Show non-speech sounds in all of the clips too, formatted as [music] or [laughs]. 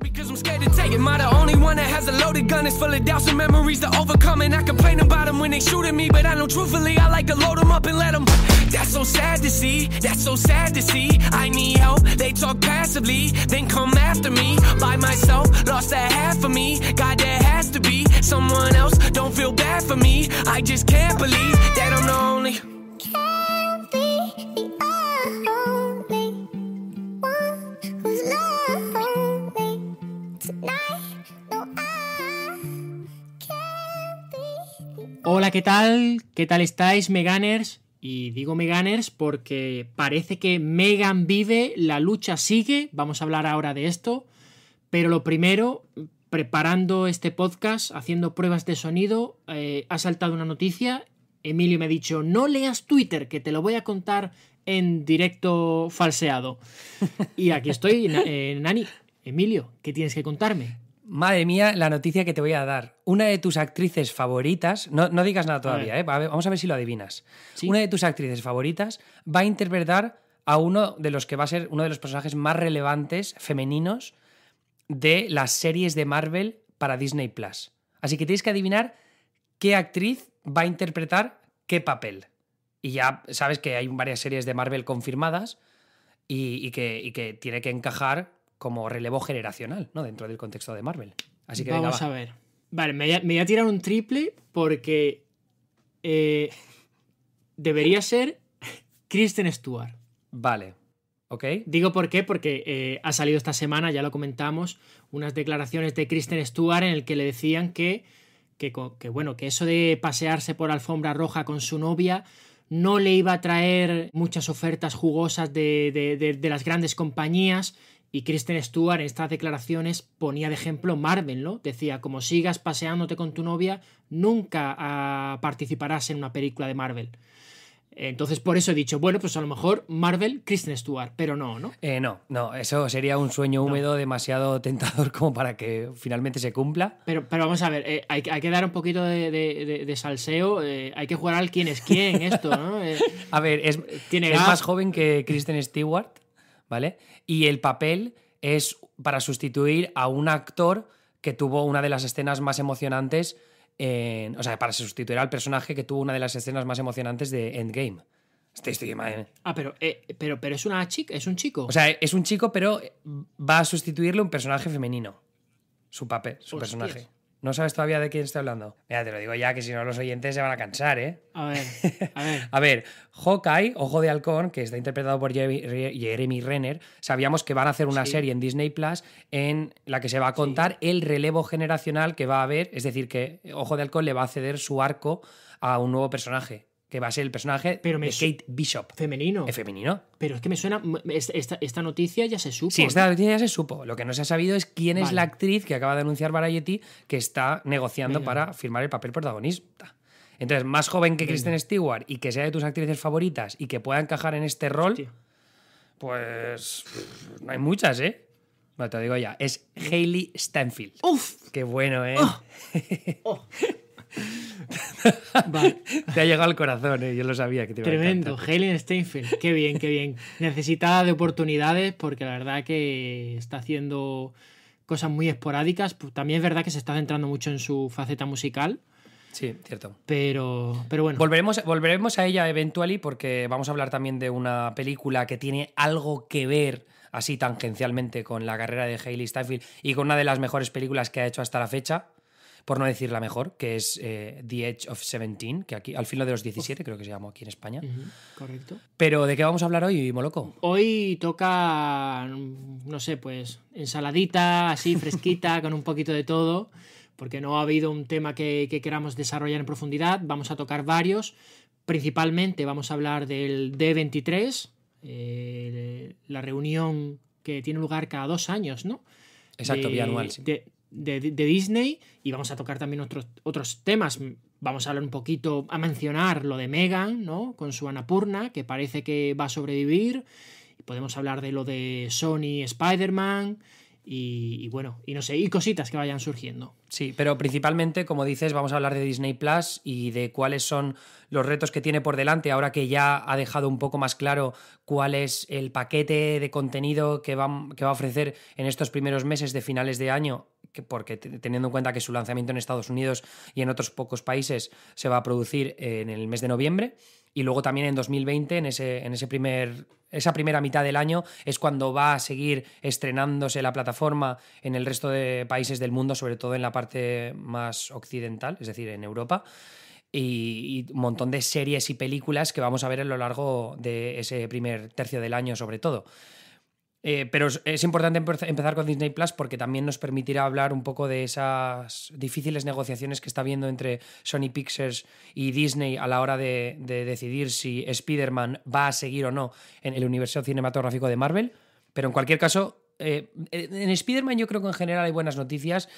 because I'm scared to take it. Am I the only one that has a loaded gun? It's full of doubts and memories to overcome. And I complain about them when they shoot at me. But I know truthfully, I like to load them up and let them. That's so sad to see. That's so sad to see. I need help. They talk passively, then come after me. By myself, lost that half of me. God, there has to be someone else. Don't feel bad for me. I just can't believe that I'm the only Hola, ¿qué tal? ¿Qué tal estáis, Meganers? Y digo Meganers porque parece que Megan vive, la lucha sigue, vamos a hablar ahora de esto, pero lo primero, preparando este podcast, haciendo pruebas de sonido, eh, ha saltado una noticia, Emilio me ha dicho, no leas Twitter, que te lo voy a contar en directo falseado. [laughs] Y aquí estoy, eh, Nani, Emilio, ¿qué tienes que contarme? Madre mía, la noticia que te voy a dar. Una de tus actrices favoritas, no, digas nada todavía, ¿eh? vamos a ver si lo adivinas. Una de tus actrices favoritas va a interpretar a uno de los que va a ser uno de los personajes más relevantes femeninos de las series de Marvel para Disney Plus. Así que tienes que adivinar qué actriz va a interpretar qué papel. Y ya sabes que hay varias series de Marvel confirmadas y que tiene que encajar como relevo generacional, ¿no? Dentro del contexto de Marvel. Así que vamos a ver. Vale, me voy a, tirar un triple porque eh, debería ser Kristen Stewart. Vale. ¿Ok? Digo por qué, porque eh, ha salido esta semana, ya lo comentamos, unas declaraciones de Kristen Stewart en el que le decían que, bueno, que eso de pasearse por alfombra roja con su novia no le iba a traer muchas ofertas jugosas de las grandes compañías, y Kristen Stewart en estas declaraciones ponía de ejemplo Marvel, ¿no? Decía, como sigas paseándote con tu novia, nunca ah, participarás en una película de Marvel. Entonces, por eso he dicho, bueno, pues a lo mejor Marvel, Kristen Stewart, pero no, ¿no? Eh, no, no, eso sería un sueño húmedo demasiado tentador como para que finalmente se cumpla. Pero, pero vamos a ver, eh, hay, que dar un poquito de, salseo, eh, hay que jugar al quién es quién, esto, ¿no? [laughs] a ver, es, más joven que Kristen Stewart. ¿vale? Y el papel es para sustituir a un actor que tuvo una de las escenas más emocionantes, o sea, para sustituir al personaje que tuvo una de las escenas más emocionantes de Endgame. Estoy, ¿eh? Ah, pero, eh, pero, pero es una chica, es un chico. O sea, es un chico, pero va a sustituirle un personaje femenino. Su papel, su personaje. ¿No sabes todavía de quién estoy hablando? Mira, te lo digo ya, que si no los oyentes se van a cansar, ¿eh? A ver, a ver. [laughs] Hawkeye, Ojo de Halcón, que está interpretado por Jeremy Renner, sabíamos que van a hacer una serie en Disney Plus en la que se va a contar el relevo generacional que va a haber, es decir, que Ojo de Halcón le va a ceder su arco a un nuevo personaje que va a ser el personaje pero me de Kate Bishop. Femenino. Es femenino. Pero es que me suena. Esta, noticia ya se supo. Sí, esta noticia ya se supo. Lo que no se ha sabido es quién es la actriz que acaba de anunciar Variety que está negociando para firmar el papel protagonista. Entonces, más joven que Kristen Stewart y que sea de tus actrices favoritas y que pueda encajar en este rol, pues. No hay muchas, ¿eh? Bueno, te digo ya. Es Hayley Stanfield. ¡Uf! ¡Qué bueno, eh! Oh. [laughs] Oh. [laughs] Te ha llegado al corazón, ¿eh? yo lo sabía que te iba Tremendo, Hayley Steinfeld, qué bien, qué bien. Necesitada de oportunidades porque la verdad que está haciendo cosas muy esporádicas. Pues también es verdad que se está centrando mucho en su faceta musical. Sí, cierto. Pero, pero bueno. Volveremos, volveremos a ella eventualmente porque vamos a hablar también de una película que tiene algo que ver así tangencialmente con la carrera de haley Steinfeld y con una de las mejores películas que ha hecho hasta la fecha, por no decir la mejor, que es eh, The Edge of 17, que aquí, al filo de los 17, creo que se llamó aquí en España. correcto. Pero, ¿de qué vamos a hablar hoy, Moloco? Hoy toca, mm, no sé, pues ensaladita, así [laughs] fresquita, con un poquito de todo, porque no ha habido un tema que, queramos desarrollar en profundidad. Vamos a tocar varios. Principalmente vamos a hablar del D23, eh, la reunión que tiene lugar cada dos años, ¿no? Exacto, bianual. Sí de, Disney y vamos a tocar también otros, otros temas. Vamos a hablar un poquito, a mencionar lo de Megan, ¿no? Con su Anapurna, que parece que va a sobrevivir. Podemos hablar de lo de Sony Spider-Man. Y, bueno, y no sé, y cositas que vayan surgiendo. Sí, pero principalmente, como dices, vamos a hablar de Disney Plus y de cuáles son los retos que tiene por delante, ahora que ya ha dejado un poco más claro cuál es el paquete de contenido que que va a ofrecer en estos primeros meses de finales de año porque teniendo en cuenta que su lanzamiento en Estados Unidos y en otros pocos países se va a producir en el mes de noviembre. Y luego también en 2020, en, ese, primer, esa primera mitad del año, es cuando va a seguir estrenándose la plataforma en el resto de países del mundo, sobre todo en la parte más occidental, es decir, en Europa y, un montón de series y películas que vamos a ver a lo largo de ese primer tercio del año sobre todo. Eh, pero es importante empezar con Disney Plus porque también nos permitirá hablar un poco de esas difíciles negociaciones que está habiendo entre Sony Pictures y Disney a la hora de, decidir si Spider-Man va a seguir o no en el universo cinematográfico de Marvel. Pero en cualquier caso, eh, en Spider-Man yo creo que en general hay buenas noticias.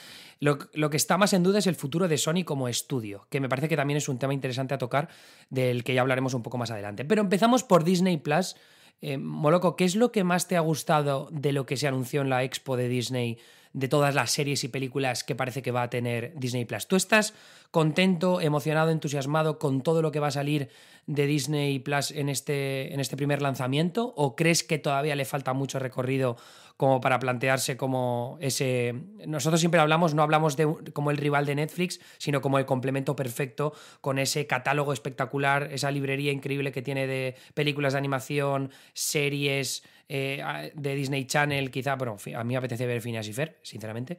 Lo, lo, que está más en duda es el futuro de Sony como estudio, que me parece que también es un tema interesante a tocar, del que ya hablaremos un poco más adelante. Pero empezamos por Disney Plus, eh, Moloco, ¿qué es lo que más te ha gustado de lo que se anunció en la expo de Disney, de todas las series y películas que parece que va a tener Disney Plus? ¿Tú estás contento, emocionado, entusiasmado con todo lo que va a salir de Disney Plus en este, en este primer lanzamiento? ¿O crees que todavía le falta mucho recorrido como para plantearse como ese... Nosotros siempre hablamos, no hablamos de como el rival de Netflix, sino como el complemento perfecto con ese catálogo espectacular, esa librería increíble que tiene de películas de animación, series eh, de Disney Channel, quizá, bueno, a mí me apetece ver Phineas y Fer, sinceramente.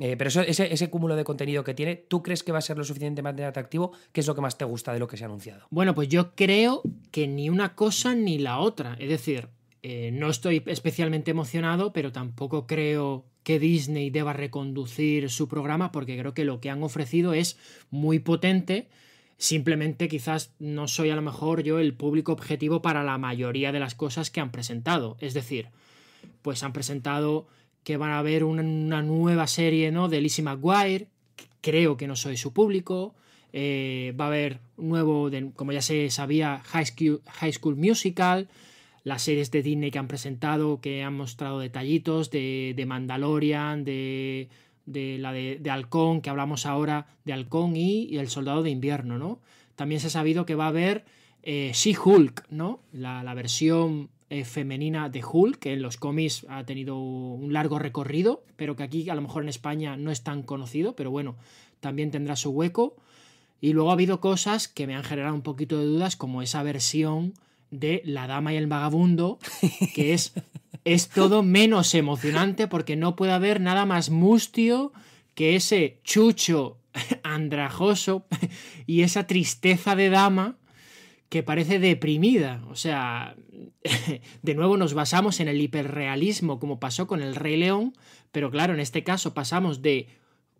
Eh, pero eso, ese, ese, cúmulo de contenido que tiene, ¿tú crees que va a ser lo suficientemente atractivo? ¿Qué es lo que más te gusta de lo que se ha anunciado? Bueno, pues yo creo que ni una cosa ni la otra. Es decir, eh, no estoy especialmente emocionado, pero tampoco creo que Disney deba reconducir su programa porque creo que lo que han ofrecido es muy potente. Simplemente quizás no soy a lo mejor yo el público objetivo para la mayoría de las cosas que han presentado. Es decir, pues han presentado que van a haber una, nueva serie ¿no? de Lizzie McGuire. Creo que no soy su público. Eh, va a haber nuevo, como ya se sabía, High School Musical las series de Disney que han presentado, que han mostrado detallitos de, de Mandalorian, de, de la de, de, Halcón, que hablamos ahora de Halcón y, El Soldado de Invierno, ¿no? También se ha sabido que va a haber si eh, She-Hulk, ¿no? La, versión eh, femenina de Hulk, que en los cómics ha tenido un largo recorrido, pero que aquí a lo mejor en España no es tan conocido, pero bueno, también tendrá su hueco. Y luego ha habido cosas que me han generado un poquito de dudas, como esa versión de La Dama y el Vagabundo, que es, es todo menos emocionante porque no puede haber nada más mustio que ese chucho [laughs] andrajoso y esa tristeza de dama que parece deprimida. O sea, [laughs] de nuevo nos basamos en el hiperrealismo como pasó con el Rey León, pero claro, en este caso pasamos de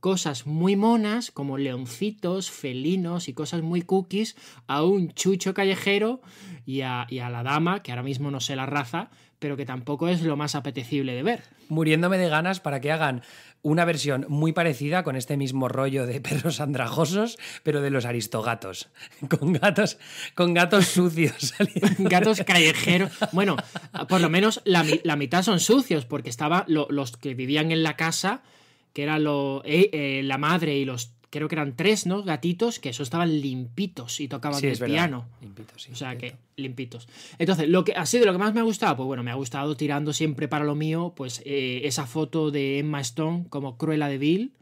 cosas muy monas como leoncitos, felinos y cosas muy cookies a un chucho callejero y a, la dama, que ahora mismo no sé la raza, pero que tampoco es lo más apetecible de ver. Muriéndome de ganas para que hagan una versión muy parecida con este mismo rollo de [laughs] perros andrajosos, pero de los aristogatos, [laughs] con gatos, con gatos sucios. [laughs] gatos callejeros. Bueno, por lo menos la, mitad son sucios, porque estaba los que vivían en la casa que eran lo, eh, eh, la madre y los, creo que eran tres, ¿no? Gatitos, que eso estaban limpitos y tocaban el piano. Limpitos, O sea que, limpitos. Entonces, lo que ha sido lo que más me ha gustado, pues bueno, me ha gustado tirando siempre para lo mío, pues eh, esa foto de Emma Stone como Cruella de Bill.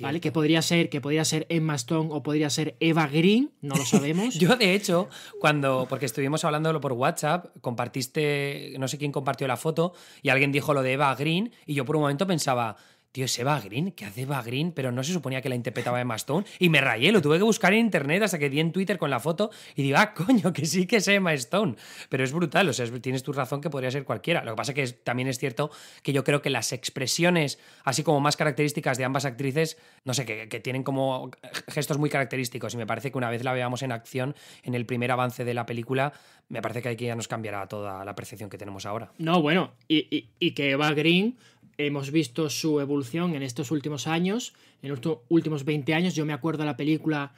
¿Vale? Que podría ser, que podría ser Emma Stone o podría ser Eva Green, no lo sabemos. [laughs] Yo, de hecho, cuando, porque estuvimos hablándolo por WhatsApp, compartiste, no sé quién compartió la foto, y alguien dijo lo de Eva Green, y yo por un momento pensaba, Tío, Eva Green? ¿qué hace Eva Green? Pero no se suponía que la interpretaba Emma Stone. Y me rayé, lo tuve que buscar en internet hasta que di en Twitter con la foto y digo, ah, coño, que sí que es Emma Stone. Pero es brutal, o sea, tienes tu razón que podría ser cualquiera. Lo que pasa es que también es cierto que yo creo que las expresiones, así como más características de ambas actrices, no sé, que, tienen como gestos muy característicos. Y me parece que una vez la veamos en acción, en el primer avance de la película, me parece que aquí ya nos cambiará toda la percepción que tenemos ahora. No, bueno, y, y que Eva Green hemos visto su evolución en estos últimos años, en los últimos 20 años. Yo me acuerdo de la película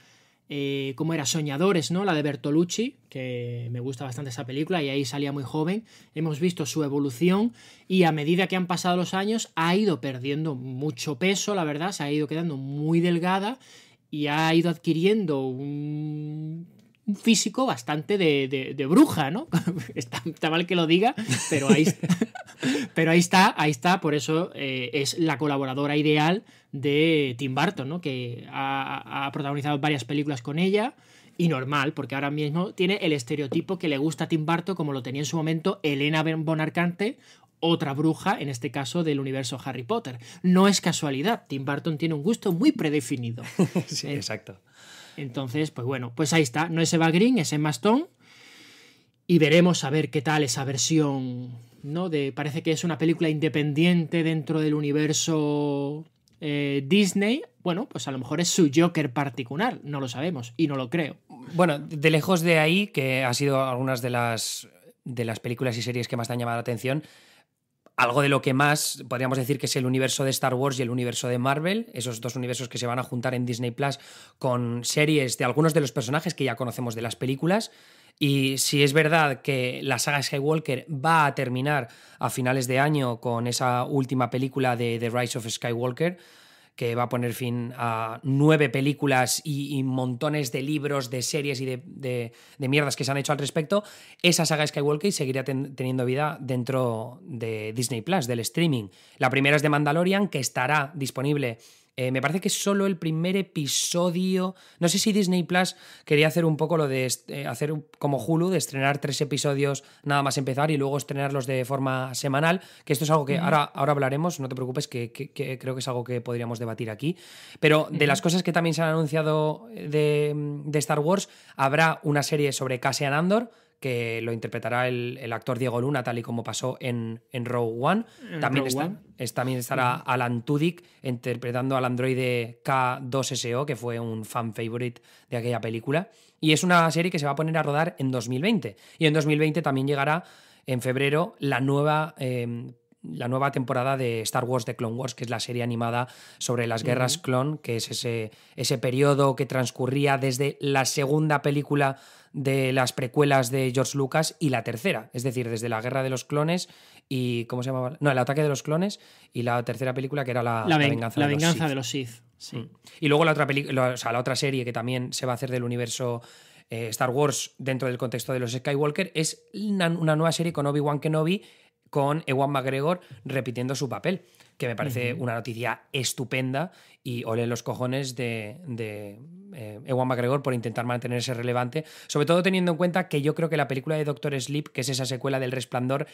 eh, ¿cómo como era Soñadores, ¿no? La de Bertolucci, que me gusta bastante esa película y ahí salía muy joven. Hemos visto su evolución y a medida que han pasado los años ha ido perdiendo mucho peso, la verdad, se ha ido quedando muy delgada y ha ido adquiriendo un físico bastante de, bruja, ¿no? [laughs] está, mal que lo diga, pero ahí, [laughs] pero ahí está, ahí está, por eso eh, es la colaboradora ideal de Tim Burton, ¿no? Que ha, protagonizado varias películas con ella y normal, porque ahora mismo tiene el estereotipo que le gusta a Tim Burton, como lo tenía en su momento Elena Bonarcante, otra bruja, en este caso del universo Harry Potter. No es casualidad, Tim Burton tiene un gusto muy predefinido. [laughs] sí, eh, exacto. Entonces, pues bueno, pues ahí está. No es Eva Green, es Emma Y veremos a ver qué tal esa versión, ¿no? De, parece que es una película independiente dentro del universo eh, Disney, bueno, pues a lo mejor es su Joker particular, no lo sabemos y no lo creo. Bueno, de lejos de ahí, que ha sido algunas de las, de las películas y series que más te han llamado la atención, algo de lo que más podríamos decir que es el universo de Star Wars y el universo de Marvel, esos dos universos que se van a juntar en Disney Plus con series de algunos de los personajes que ya conocemos de las películas. Y si es verdad que la saga Skywalker va a terminar a finales de año con esa última película de The Rise of Skywalker, que va a poner fin a nueve películas y, montones de libros, de series y de, mierdas que se han hecho al respecto, esa saga Skywalker seguirá teniendo vida dentro de Disney Plus, del streaming. La primera es de Mandalorian, que estará disponible eh, me parece que solo el primer episodio. No sé si Disney Plus quería hacer un poco lo de eh, hacer como Hulu, de estrenar tres episodios nada más empezar y luego estrenarlos de forma semanal. Que esto es algo que ahora, ahora hablaremos, no te preocupes, que, creo que es algo que podríamos debatir aquí. Pero de las cosas que también se han anunciado de, de Star Wars, habrá una serie sobre Cassian Andor que lo interpretará el, actor Diego Luna, tal y como pasó en, en Rogue One. también, también estará Alan Tudyk interpretando al androide K2SO, que fue un fan favorite de aquella película. Y es una serie que se va a poner a rodar en 2020. Y en 2020 también llegará en febrero la nueva eh, la nueva temporada de Star Wars The Clone Wars, que es la serie animada sobre las guerras clon, que es ese, ese periodo que transcurría desde la segunda película de las precuelas de George Lucas y la tercera, es decir, desde la Guerra de los Clones y ¿cómo se llamaba? No, el ataque de los clones y la tercera película que era la, venganza, la de, venganza los de, los Sith. Sí. Mm. Y luego la otra película, o sea, la otra serie que también se va a hacer del universo eh, Star Wars dentro del contexto de los Skywalker es una nueva serie con Obi-Wan Kenobi con Ewan McGregor repitiendo su papel, que me parece una noticia estupenda y ole los cojones de, eh, Ewan McGregor por intentar mantenerse relevante, sobre todo teniendo en cuenta que yo creo que la película de Doctor Sleep, que es esa secuela del Resplandor,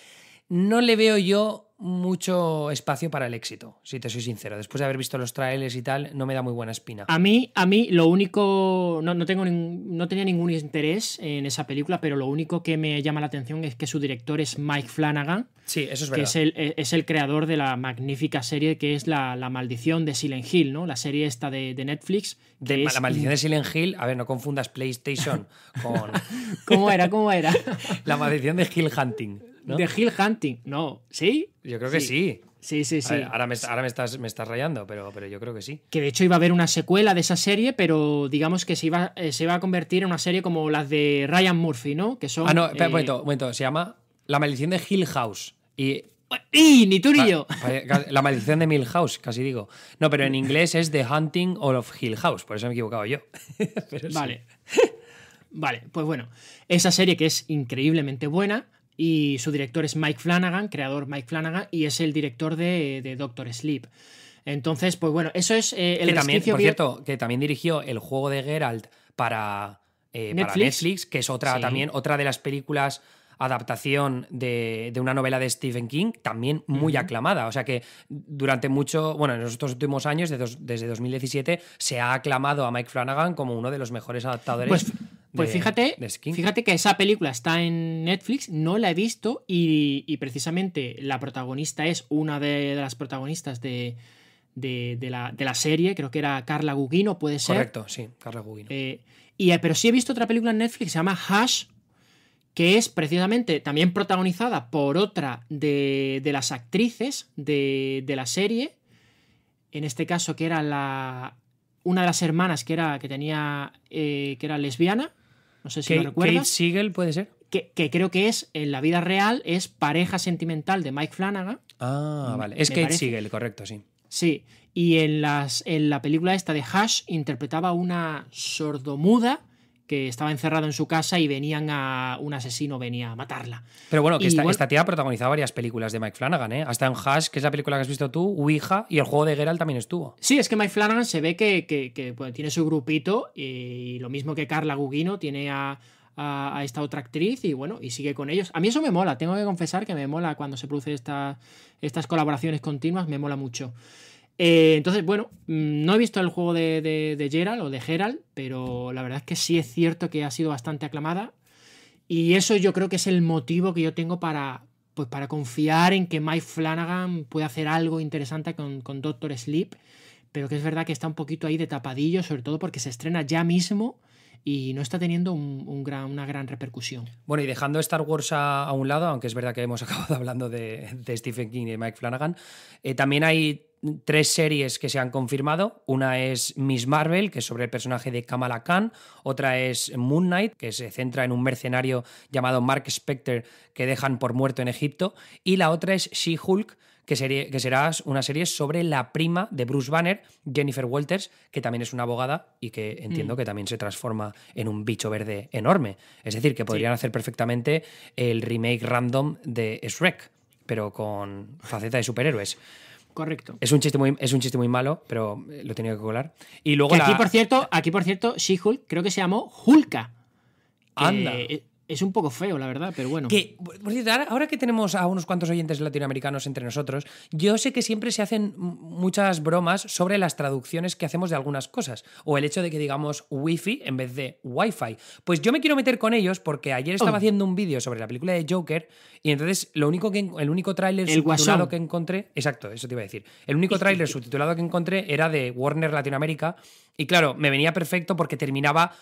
no le veo yo mucho espacio para el éxito, si te soy sincero. Después de haber visto los trailers y tal, no me da muy buena espina. A mí, a mí lo único, no, tengo, no tenía ningún interés en esa película, pero lo único que me llama la atención es que su director es Mike Flanagan. Sí, eso es verdad. Que es el, creador de la magnífica serie que es la Maldición de Silent Hill, ¿no? La serie esta de, Netflix. De la maldición de [laughs] Silent Hill. A ver, no confundas PlayStation con. [laughs] ¿Cómo era? ¿Cómo era? [laughs] la maldición de Hill Hunting. De Hill Hunting, no. ¿Sí? Yo creo que sí. Sí, sí, sí. ahora, me, estás, me estás rayando, pero, pero yo creo que sí. Que de hecho iba a haber una secuela de esa serie, pero digamos que se iba, eh, se a convertir en una serie como las de Ryan Murphy, ¿no? Que son. Ah, no, espera, eh, un, momento, momento. Se llama La maldición de Hill House. Y ¡Y! Ni tú ni yo. La maldición de Milhouse, casi digo. No, pero en inglés es The Hunting of Hill House, por eso me he equivocado yo. [laughs] vale. Vale, pues bueno, esa serie que es increíblemente buena y su director es Mike Flanagan, creador Mike Flanagan, y es el director de, Doctor Sleep. Entonces, pues bueno, eso es eh, el que también, por cierto, que también dirigió el juego de Geralt para, eh, Netflix. que es otra también, otra de las películas adaptación de, una novela de Stephen King, también muy aclamada. O sea que durante mucho, bueno, en estos últimos años, desde 2017, se ha aclamado a Mike Flanagan como uno de los mejores adaptadores. Pues... pues fíjate, fíjate que esa película está en Netflix, no la he visto y, precisamente la protagonista es una de, las protagonistas de, la, la, serie, creo que era Carla Gugino, puede ser. Correcto, sí, Carla Gugino. Eh, y, eh, pero sí he visto otra película en Netflix, se llama Hush que es precisamente también protagonizada por otra de, las actrices de, la serie, en este caso que era la una de las hermanas que era que tenía eh, que era lesbiana, no sé si lo recuerdas. Kate Siegel puede ser. Que, creo que es en la vida real es pareja sentimental de Mike Flanagan. Ah, mm, vale. Es Kate Siegel, correcto, sí. Sí, y en, las, en la película esta de Hash interpretaba una sordomuda que estaba encerrado en su casa y venían a un asesino venía a matarla. Pero bueno, que esta, tía ha protagonizado varias películas de Mike Flanagan, ¿eh? Hasta en Hash, que es la película que has visto tú, Ouija y el juego de Geralt también estuvo. Sí, es que Mike Flanagan se ve que, tiene su grupito y lo mismo que Carla Gugino tiene a, esta otra actriz y bueno, y sigue con ellos. A mí eso me mola, tengo que confesar que me mola cuando se producen esta, estas colaboraciones continuas, me mola mucho. Eh, entonces, bueno, mm, no he visto el juego de, de, Gerald o de Gerald, pero la verdad es que sí es cierto que ha sido bastante aclamada. Y eso yo creo que es el motivo que yo tengo para, pues para confiar en que Mike Flanagan puede hacer algo interesante con, con Doctor Sleep. Pero que es verdad que está un poquito ahí de tapadillo, sobre todo porque se estrena ya mismo y no está teniendo un, una gran repercusión. Bueno, y dejando Star Wars a, un lado, aunque es verdad que hemos [laughs] acabado hablando de, Stephen King y Mike Flanagan, eh, también hay tres series que se han confirmado. Una es Miss Marvel, que es sobre el personaje de Kamala Khan. Otra es Moon Knight, que se centra en un mercenario llamado Mark Specter que dejan por muerto en Egipto. Y la otra es She-Hulk, que, serie, que será una serie sobre la prima de Bruce Banner, Jennifer Walters, que también es una abogada y que entiendo mm. que también se transforma en un bicho verde enorme. Es decir, que podrían hacer perfectamente el remake random de Shrek, pero con faceta de superhéroes. Correcto. Es un chiste muy, es un chiste muy malo, pero eh, lo tenía que colar. Y luego aquí, por cierto, aquí, por cierto, She-Hulk creo que se llamó Hulka. Anda. Eh, es un poco feo, la verdad, pero bueno. por ahora, que tenemos a unos cuantos oyentes latinoamericanos entre nosotros, yo sé que siempre se hacen muchas bromas sobre las traducciones que hacemos de algunas cosas, o el hecho de que digamos wifi en vez de Wi-Fi. Pues yo me quiero meter con ellos porque ayer estaba oh. haciendo un vídeo sobre la película de Joker y entonces lo único que, el único tráiler subtitulado que encontré, exacto, eso te iba a decir, el único [laughs] tráiler subtitulado que encontré era de Warner Latinoamérica y claro, me venía perfecto porque terminaba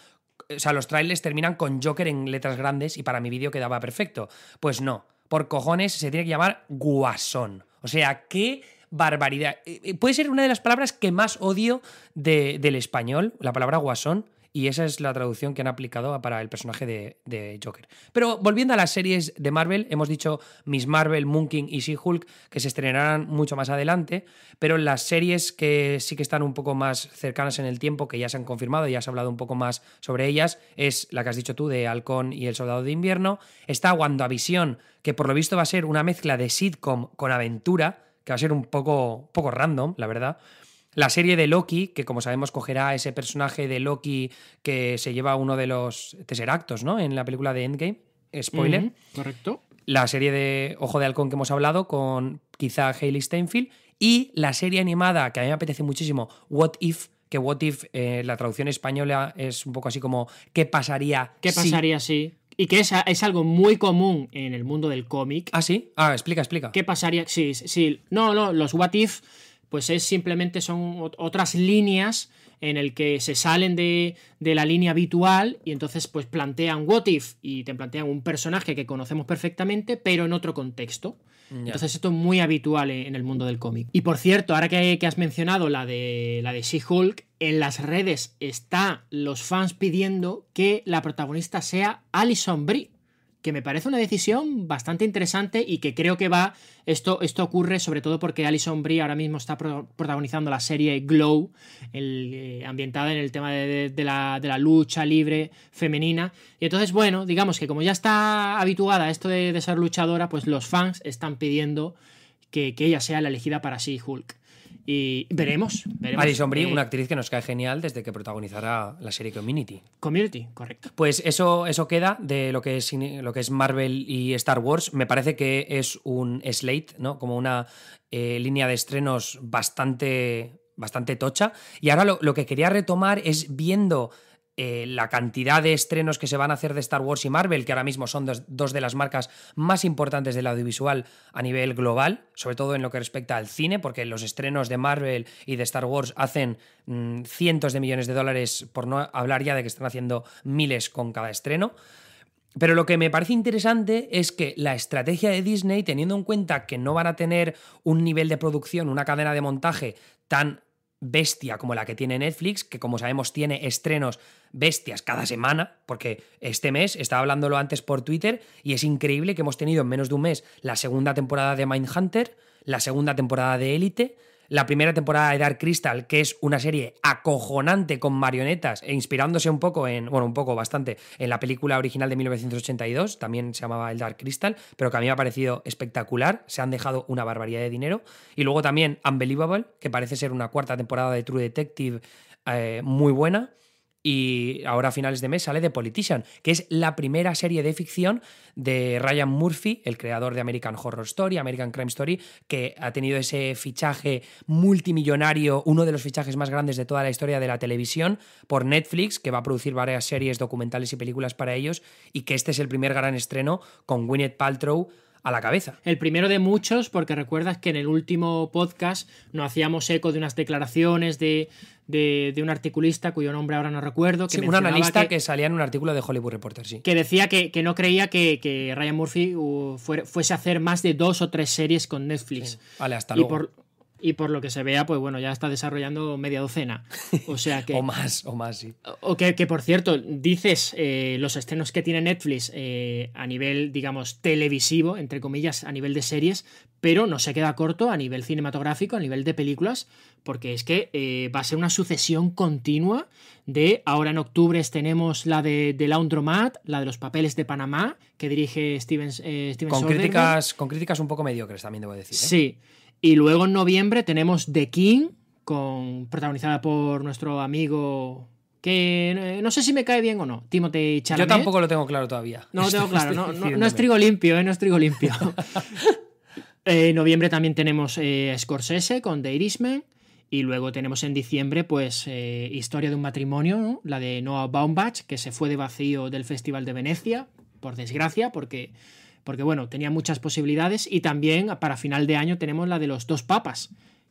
o sea, los trailers terminan con Joker en letras grandes y para mi vídeo quedaba perfecto. Pues no, por cojones se tiene que llamar Guasón. O sea, qué barbaridad. Eh, eh, puede ser una de las palabras que más odio del español, la palabra guasón. Y esa es la traducción que han aplicado para el personaje de, Joker. Pero volviendo a las series de Marvel, hemos dicho Miss Marvel, Moon y She-Hulk, que se estrenarán mucho más adelante, pero las series que sí que están un poco más cercanas en el tiempo, que ya se han confirmado, ya has hablado un poco más sobre ellas, es la que has dicho tú de Halcón y el Soldado de Invierno. Está WandaVision, que por lo visto va a ser una mezcla de sitcom con aventura, que va a ser un poco, poco random, la verdad. La serie de Loki, que como sabemos cogerá ese personaje de Loki que se lleva uno de los Tesseractos, ¿no? En la película de Endgame. Spoiler. correcto. La serie de Ojo de Halcón que hemos hablado con quizá Hayley Steinfeld. Y la serie animada, que a mí me apetece muchísimo, What If, que What If, eh, la traducción española es un poco así como ¿qué pasaría? ¿Qué pasaría si? Y que es, es algo muy común en el mundo del cómic. ¿Ah, sí? Ah, explica, explica. ¿Qué pasaría? Sí, sí. No, no, los What If pues es simplemente son otras líneas en el que se salen de, de, la línea habitual y entonces pues plantean what if y te plantean un personaje que conocemos perfectamente pero en otro contexto. Entonces esto es muy habitual e-, en el mundo del cómic. Y por cierto, ahora que, que has mencionado la de, la de She-Hulk, en las redes están los fans pidiendo que la protagonista sea Alison Brie que me parece una decisión bastante interesante y que creo que va. Esto, esto ocurre sobre todo porque Alison Brie ahora mismo está protagonizando la serie Glow, eh, ambientada en el tema de, la, lucha libre femenina. Y entonces, bueno, digamos que como ya está habituada a esto de, ser luchadora, pues los fans están pidiendo que, ella sea la elegida para She-Hulk. Y veremos. veremos. Eh, una actriz que nos cae genial desde que protagonizará la serie Community. Community, correcto. Pues eso, eso queda de lo que, es, lo que es Marvel y Star Wars. Me parece que es un slate, ¿no? Como una eh, línea de estrenos bastante, bastante tocha. Y ahora lo, lo que quería retomar es viendo eh, la cantidad de estrenos que se van a hacer de Star Wars y Marvel, que ahora mismo son dos, de las marcas más importantes del audiovisual a nivel global, sobre todo en lo que respecta al cine, porque los estrenos de Marvel y de Star Wars hacen mm, cientos de millones de dólares, por no hablar ya de que están haciendo miles con cada estreno. Pero lo que me parece interesante es que la estrategia de Disney, teniendo en cuenta que no van a tener un nivel de producción, una cadena de montaje tan bestia como la que tiene Netflix, que como sabemos tiene estrenos bestias cada semana, porque este mes, estaba hablándolo antes por Twitter, y es increíble que hemos tenido en menos de un mes la segunda temporada de Mindhunter, la segunda temporada de Elite la primera temporada de Dark Crystal, que es una serie acojonante con marionetas e inspirándose un poco en, bueno, un poco bastante en la película original de 1982, también se llamaba El Dark Crystal, pero que a mí me ha parecido espectacular, se han dejado una barbaridad de dinero. Y luego también Unbelievable, que parece ser una cuarta temporada de True Detective eh, muy buena. Y ahora a finales de mes sale The Politician, que es la primera serie de ficción de Ryan Murphy, el creador de American Horror Story, American Crime Story, que ha tenido ese fichaje multimillonario, uno de los fichajes más grandes de toda la historia de la televisión, por Netflix, que va a producir varias series, documentales y películas para ellos, y que este es el primer gran estreno con Gwyneth Paltrow a la cabeza. El primero de muchos, porque recuerdas que en el último podcast nos hacíamos eco de unas declaraciones de, un articulista cuyo nombre ahora no recuerdo. Que un analista que, salía en un artículo de Hollywood Reporter, sí. Que decía que, no creía que, que Ryan Murphy uh, fuese a hacer más de dos o tres series con Netflix. Vale, hasta luego y por lo que se vea, pues bueno, ya está desarrollando media docena. O sea [laughs] que. o más, o más, sí. O que, por cierto, dices eh, los estrenos que tiene Netflix eh, a nivel, digamos, televisivo, entre comillas, a nivel de series, pero no se queda corto a nivel cinematográfico, a nivel de películas, porque es que eh, va a ser una sucesión continua de ahora en octubre tenemos la de, Laundromat, la de los papeles de Panamá, que dirige Steven, con críticas Con críticas un poco mediocres, también debo decir. Sí. Y luego en noviembre tenemos The King, con, protagonizada por nuestro amigo que eh, no sé si me cae bien o no, Timothy Chalamet. Yo tampoco lo tengo claro todavía. No lo tengo [laughs] claro, no, es trigo limpio, eh, no es trigo limpio. [laughs] Eh, en noviembre también tenemos eh, Scorsese con The Irishman y luego tenemos en diciembre pues Historia de un matrimonio, la de Noah Baumbach que se fue de vacío del Festival de Venecia, por desgracia, porque porque bueno, tenía muchas posibilidades y también para final de año tenemos la de los dos papas,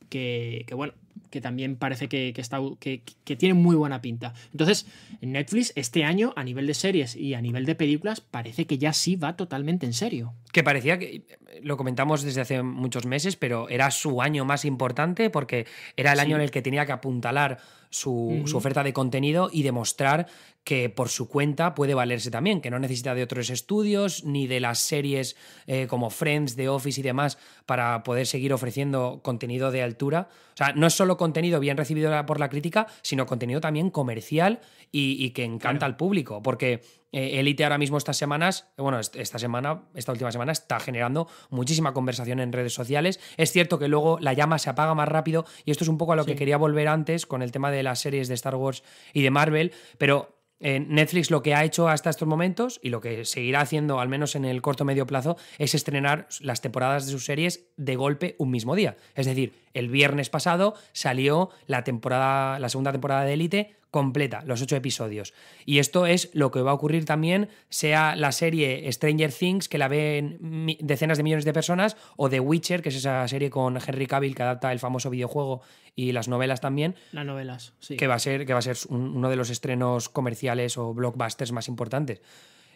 que, bueno, que también parece que, está, que, que, tiene muy buena pinta. Entonces, Netflix este año a nivel de series y a nivel de películas parece que ya sí va totalmente en serio que parecía que eh, lo comentamos desde hace muchos meses, pero era su año más importante porque era el año en el que tenía que apuntalar su, oferta de contenido y demostrar que por su cuenta puede valerse también, que no necesita de otros estudios ni de las series eh, como Friends, The Office y demás para poder seguir ofreciendo contenido de altura. O sea, no es solo contenido bien recibido por la crítica, sino contenido también comercial y, que encanta al público, porque eh, Elite ahora mismo estas semanas, eh, bueno, esta semana, esta última semana está generando muchísima conversación en redes sociales. Es cierto que luego la llama se apaga más rápido y esto es un poco a lo que quería volver antes con el tema de las series de Star Wars y de Marvel, pero eh, Netflix lo que ha hecho hasta estos momentos y lo que seguirá haciendo, al menos en el corto medio plazo, es estrenar las temporadas de sus series de golpe un mismo día. Es decir, el viernes pasado salió la temporada, la segunda temporada de Elite completa, los ocho episodios. Y esto es lo que va a ocurrir también, sea la serie Stranger Things, que la ven decenas de millones de personas, o The Witcher, que es esa serie con Henry Cavill que adapta el famoso videojuego y las novelas también. Las novelas, sí. Que va a ser, que va a ser uno de los estrenos comerciales o blockbusters más importantes.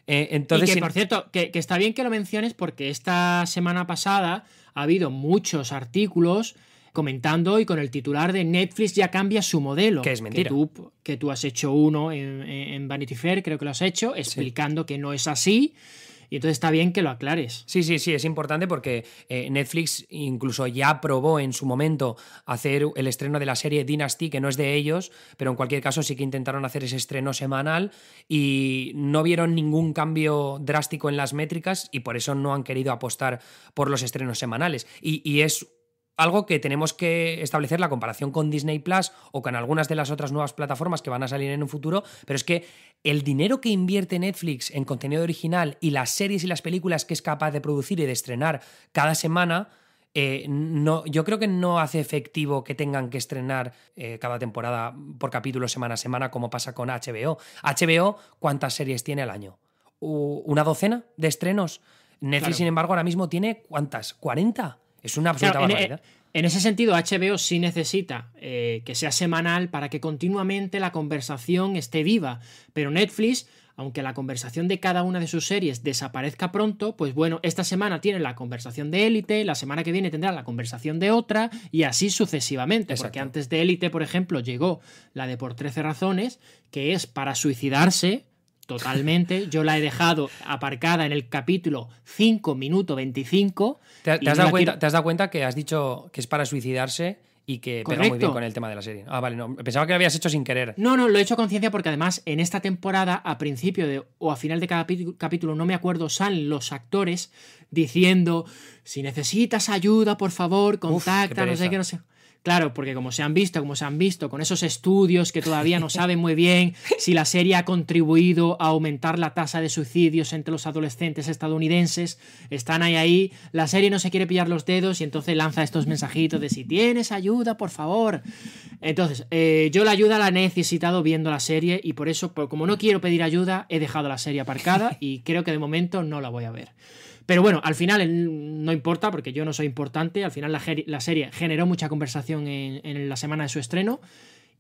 Eh, entonces, y que, por cierto, que, que está bien que lo menciones porque esta semana pasada ha habido muchos artículos comentando y con el titular de Netflix ya cambia su modelo. Que es mentira. Que tú, has hecho uno en, Vanity Fair, creo que lo has hecho, explicando que no es así. Y entonces está bien que lo aclares. Sí, sí, sí, es importante porque eh, Netflix incluso ya probó en su momento hacer el estreno de la serie Dynasty, que no es de ellos, pero en cualquier caso sí que intentaron hacer ese estreno semanal y no vieron ningún cambio drástico en las métricas y por eso no han querido apostar por los estrenos semanales. Y, y es algo que tenemos que establecer la comparación con Disney Plus o con algunas de las otras nuevas plataformas que van a salir en un futuro, pero es que el dinero que invierte Netflix en contenido original y las series y las películas que es capaz de producir y de estrenar cada semana, eh, no, yo creo que no hace efectivo que tengan que estrenar eh, cada temporada por capítulo semana a semana como pasa con HBO. HBO, ¿cuántas series tiene al año? ¿Una docena de estrenos? Netflix, sin embargo, ahora mismo tiene ¿cuántas? ¿40? Es una absoluta e- barbaridad. En, ese sentido, HBO sí necesita eh, que sea semanal para que continuamente la conversación esté viva. Pero Netflix, aunque la conversación de cada una de sus series desaparezca pronto, pues bueno, esta semana tiene la conversación de élite, la semana que viene tendrá la conversación de otra y así sucesivamente. Porque antes de élite, por ejemplo, llegó la de por 13 razones, que es para suicidarse Totalmente. Yo la he dejado aparcada en el capítulo 5 minuto 25. ¿Te, has dado cuenta, que has dicho que es para suicidarse y que pega muy bien con el tema de la serie? Ah, vale, no. Pensaba que lo habías hecho sin querer. No, no, lo he hecho conciencia porque además en esta temporada, a principio de, o a final de cada capítulo, no me acuerdo, salen los actores diciendo: si necesitas ayuda, por favor, contacta, no sé qué, no sé. Claro, porque como se han visto, como se han visto, con esos estudios que todavía no [laughs] saben muy bien si la serie ha contribuido a aumentar la tasa de suicidios entre los adolescentes estadounidenses, están ahí ahí, la serie no se quiere pillar los dedos y entonces lanza estos mensajitos de si tienes ayuda, por favor. Entonces, eh, yo la ayuda la he necesitado viendo la serie y por eso, como no quiero pedir ayuda, he dejado la serie aparcada y creo que de momento no la voy a ver. Pero bueno, al final no importa, porque yo no soy importante. Al final la, serie generó mucha conversación en, en la semana de su estreno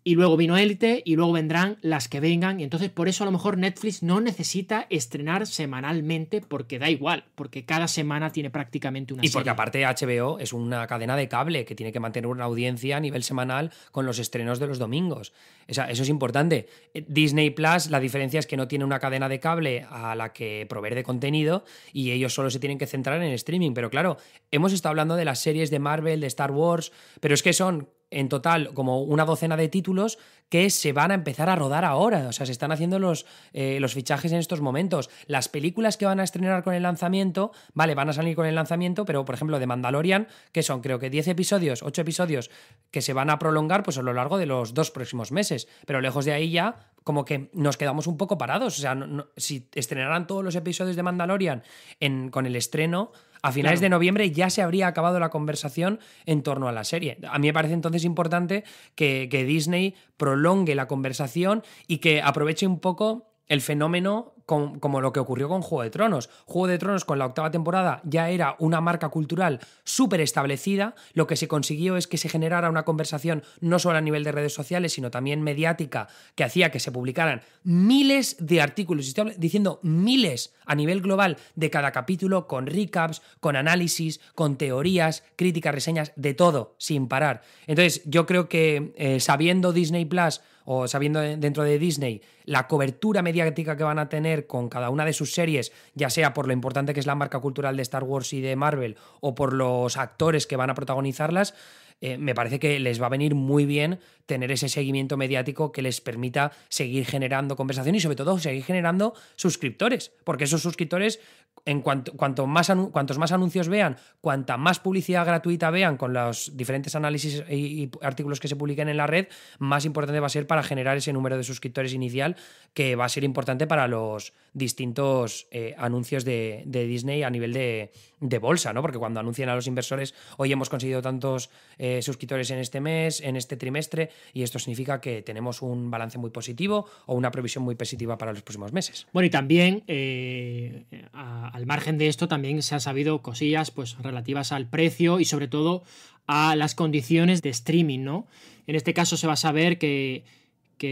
y luego vino Élite y luego vendrán las que vengan y entonces por eso a lo mejor Netflix no necesita estrenar semanalmente porque da igual, porque cada semana tiene prácticamente una Y porque aparte HBO es una cadena de cable que tiene que mantener una audiencia a nivel semanal con los estrenos de los domingos. eso es importante. Disney Plus, la diferencia es que no tiene una cadena de cable a la que proveer de contenido y ellos solo se tienen que centrar en el streaming, pero claro, hemos estado hablando de las series de Marvel, de Star Wars, pero es que son en total como una docena de títulos que se van a empezar a rodar ahora. O sea, se están haciendo los, eh, los fichajes en estos momentos. Las películas que van a estrenar con el lanzamiento, vale, van a salir con el lanzamiento, pero por ejemplo, de Mandalorian, que son creo que 10 episodios, 8 episodios que se van a prolongar pues a lo largo de los dos próximos meses. Pero lejos de ahí ya como que nos quedamos un poco parados. O sea, si estrenaran todos los episodios de Mandalorian en, con el estreno, a finales de noviembre ya se habría acabado la conversación en torno a la serie. A mí me parece entonces importante que, que Disney prolongue prolongue la conversación y que aproveche un poco el fenómeno como, lo que ocurrió con Juego de Tronos. Juego de Tronos con la octava temporada ya era una marca cultural súper establecida. Lo que se consiguió es que se generara una conversación no solo a nivel de redes sociales, sino también mediática, que hacía que se publicaran miles de artículos. Estoy diciendo miles a nivel global de cada capítulo, con recaps, con análisis, con teorías, críticas, reseñas, de todo, sin parar. Entonces, yo creo que eh, sabiendo Disney Plus o sabiendo dentro de Disney la cobertura mediática que van a tener con cada una de sus series, ya sea por lo importante que es la marca cultural de Star Wars y de Marvel o por los actores que van a protagonizarlas, eh, me parece que les va a venir muy bien tener ese seguimiento mediático que les permita seguir generando conversación y sobre todo seguir generando suscriptores, porque esos suscriptores, en cuanto, cuanto más cuantos más anuncios vean, cuanta más publicidad gratuita vean con los diferentes análisis y, artículos que se publiquen en la red, más importante va a ser para generar ese número de suscriptores inicial que va a ser importante para los distintos eh, anuncios de, Disney a nivel de, bolsa, ¿no? Porque cuando anuncian a los inversores, hoy hemos conseguido tantos... Eh, suscriptores en este mes, en este trimestre, y esto significa que tenemos un balance muy positivo o una previsión muy positiva para los próximos meses. Bueno, y también eh, al margen de esto también se han sabido cosillas pues relativas al precio y sobre todo a las condiciones de streaming, ¿no? En este caso se va a saber que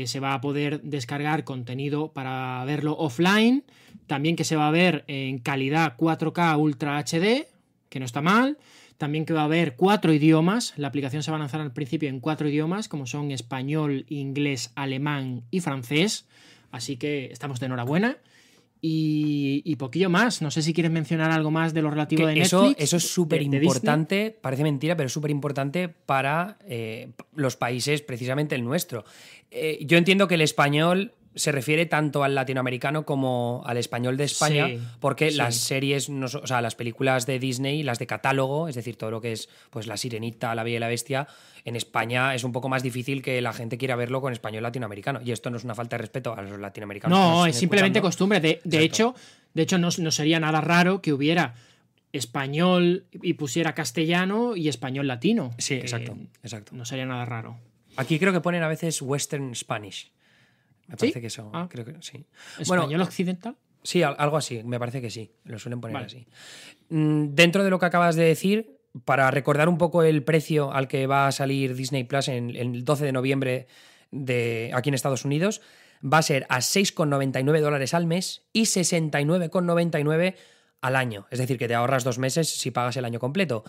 se va a poder descargar contenido para verlo offline, también que se va a ver en calidad 4K Ultra HD, que no está mal, también que va a haber cuatro idiomas. La aplicación se va a lanzar al principio en cuatro idiomas, como son español, inglés, alemán y francés. Así que estamos de enhorabuena. Y, poquillo más. No sé si quieres mencionar algo más de lo relativo de Netflix. Eso, eso es súper importante, parece mentira, pero es súper importante para eh, los países, precisamente el nuestro. Eh, yo entiendo que el español se refiere tanto al latinoamericano como al español de España, porque las series, o sea, las películas de Disney, las de catálogo, es decir, todo lo que es pues La Sirenita, La Bella y la Bestia, en España es un poco más difícil que la gente quiera verlo con español latinoamericano. Y esto no es una falta de respeto a los latinoamericanos. No, es simplemente costumbre. De, hecho, de hecho no, sería nada raro que hubiera español y pusiera castellano y español latino. Sí, exacto, exacto. No sería nada raro. Aquí creo que ponen a veces Western Spanish. Me parece que eso. Ah. Creo que sí. ¿Español occidental? Sí, algo así, me parece que sí. Lo suelen poner así. Mm, dentro de lo que acabas de decir, para recordar un poco el precio al que va a salir Disney Plus en, el 12 de noviembre de, aquí en Estados Unidos, va a ser a 6,99 dólares al mes y 69,99 al año. Es decir, que te ahorras dos meses si pagas el año completo.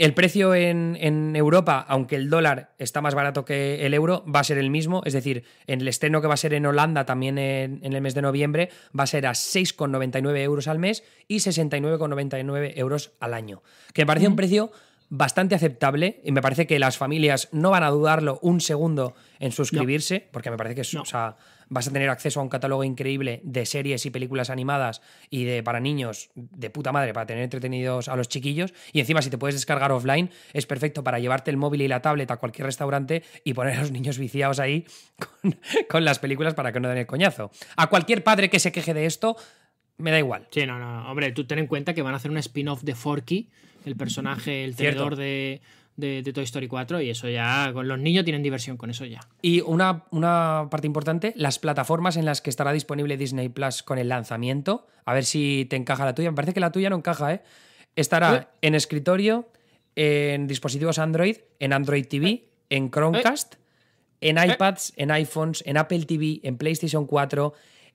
El precio en, Europa, aunque el dólar está más barato que el euro, va a ser el mismo. Es decir, en el estreno que va a ser en Holanda también en, el mes de noviembre, va a ser a 6,99 euros al mes y 69,99 euros al año. Que me parece un precio bastante aceptable y me parece que las familias no van a dudarlo un segundo en suscribirse, porque me parece que es, vas a tener acceso a un catálogo increíble de series y películas animadas y de para niños de puta madre para tener entretenidos a los chiquillos y encima si te puedes descargar offline es perfecto para llevarte el móvil y la tablet a cualquier restaurante y poner a los niños viciados ahí con, [laughs] las películas para que no den el coñazo. A cualquier padre que se queje de esto, me da igual. Sí, no, no, hombre, tú ten en cuenta que van a hacer un spin-off de Forky, el personaje, el tenedor de de, Toy Story 4 y eso ya, con los niños tienen diversión con eso ya. Y una, una parte importante, las plataformas en las que estará disponible Disney Plus con el lanzamiento, a ver si te encaja la tuya, me parece que la tuya no encaja, ¿eh? Estará ¿Eh? en escritorio, en dispositivos Android, en Android TV, ¿Eh? en Chromecast, ¿Eh? en iPads, en iPhones, en Apple TV, en PlayStation 4,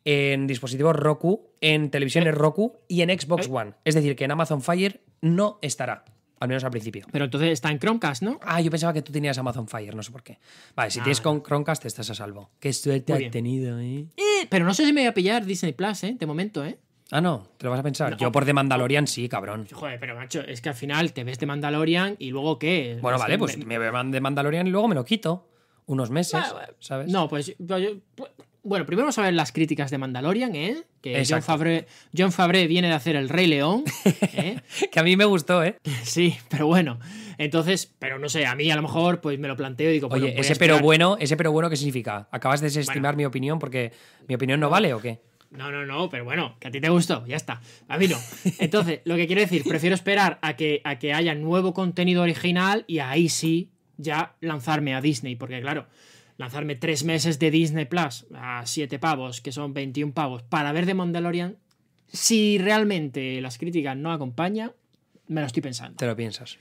en dispositivos Roku, en televisiones Roku y en Xbox One. Es decir, que en Amazon Fire no estará. Al menos al principio. Pero entonces está en Chromecast, ¿no? Ah, yo pensaba que tú tenías Amazon Fire, no sé por qué. Vale, si ah. tienes con Chromecast te estás a salvo. Qué suerte ha tenido, ¿eh? ¿eh? Pero no sé si me voy a pillar Disney Plus, ¿eh? De momento, ¿eh? Ah, no, te lo vas a pensar. Yo por The Mandalorian sí, cabrón. Joder, pero macho, es que al final te ves The Mandalorian y luego qué. Bueno, vale, pues me... veo The Mandalorian y luego me lo quito. Unos meses, ¿sabes? No, pues yo, bueno, primero vamos a ver las críticas de Mandalorian, ¿eh? Que John Fabre, John viene de hacer El Rey León. [laughs] ¿eh? que a mí me gustó, ¿eh? [laughs] Sí, pero bueno. Entonces, pero no sé, a mí a lo mejor pues me lo planteo y digo, Oye, ese pero bueno, ese pero bueno, ¿qué significa? ¿Acabas de desestimar mi opinión porque mi opinión no vale o qué? No, no, no, pero bueno, que a ti te gustó, ya está. A mí no. Entonces, lo que quiero decir, prefiero esperar a que, a que haya nuevo contenido original y ahí sí ya lanzarme a Disney, porque claro, lanzarme tres meses de Disney Plus a siete pavos, que son 21 pavos, para ver de Mandalorian, si realmente las críticas no acompañan, me lo estoy pensando. Te lo piensas.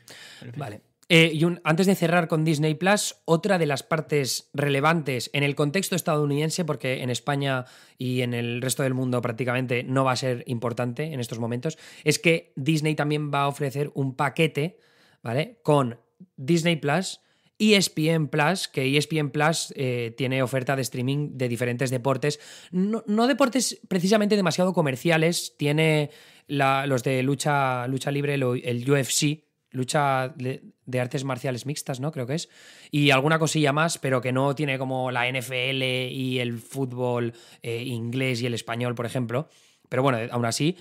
vale. Eh, y un, antes de cerrar con Disney Plus, otra de las partes relevantes en el contexto estadounidense, porque en España y en el resto del mundo prácticamente no va a ser importante en estos momentos, es que Disney también va a ofrecer un paquete, ¿vale? Con Disney Plus, ESPN Plus, que ESPN Plus eh, tiene oferta de streaming de diferentes deportes, no, deportes precisamente demasiado comerciales, tiene los de lucha, lucha libre, el UFC, lucha de, artes marciales mixtas, ¿no? Creo que es. Y alguna cosilla más, pero que no tiene como la NFL y el fútbol eh, inglés y el español, por ejemplo. Pero bueno, aún así,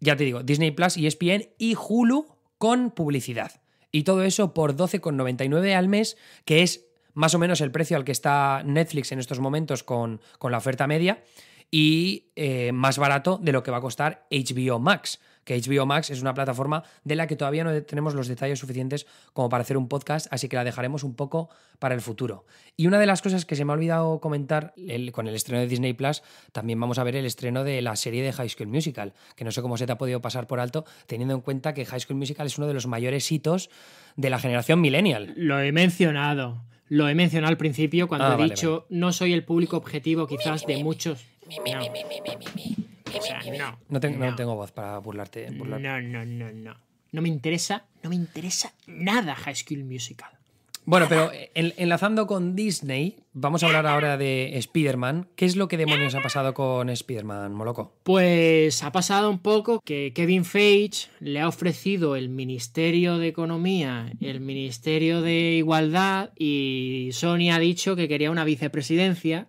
ya te digo, Disney Plus, ESPN y Hulu con publicidad. Y todo eso por 12,99 al mes, que es más o menos el precio al que está Netflix en estos momentos con, con la oferta media y eh, más barato de lo que va a costar HBO Max que HBO Max es una plataforma de la que todavía no tenemos los detalles suficientes como para hacer un podcast, así que la dejaremos un poco para el futuro. Y una de las cosas que se me ha olvidado comentar con el estreno de Disney Plus, también vamos a ver el estreno de la serie de High School Musical, que no sé cómo se te ha podido pasar por alto, teniendo en cuenta que High School Musical es uno de los mayores hitos de la generación millennial. Lo he mencionado. Lo he mencionado al principio cuando ah, he dicho no soy el público objetivo quizás de muchos no. tengo, voz para burlarte, eh, No, no, no, no. No me interesa, no me interesa nada High School Musical. Bueno, pero enlazando con Disney, vamos a hablar ahora de Spider-Man. ¿Qué es lo que demonios ha pasado con Spider-Man, Moloco? Pues ha pasado un poco que Kevin Feige le ha ofrecido el Ministerio de Economía, el Ministerio de Igualdad y Sony ha dicho que quería una vicepresidencia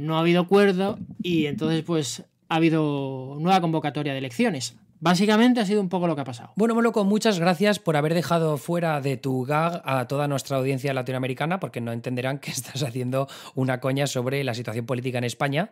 no ha habido acuerdo y entonces pues ha habido nueva convocatoria de elecciones. Básicamente ha sido un poco lo que ha pasado. Bueno, Moloco, muchas gracias por haber dejado fuera de tu gag a toda nuestra audiencia latinoamericana, porque no entenderán que [laughs] estás haciendo una coña sobre la situación política en España.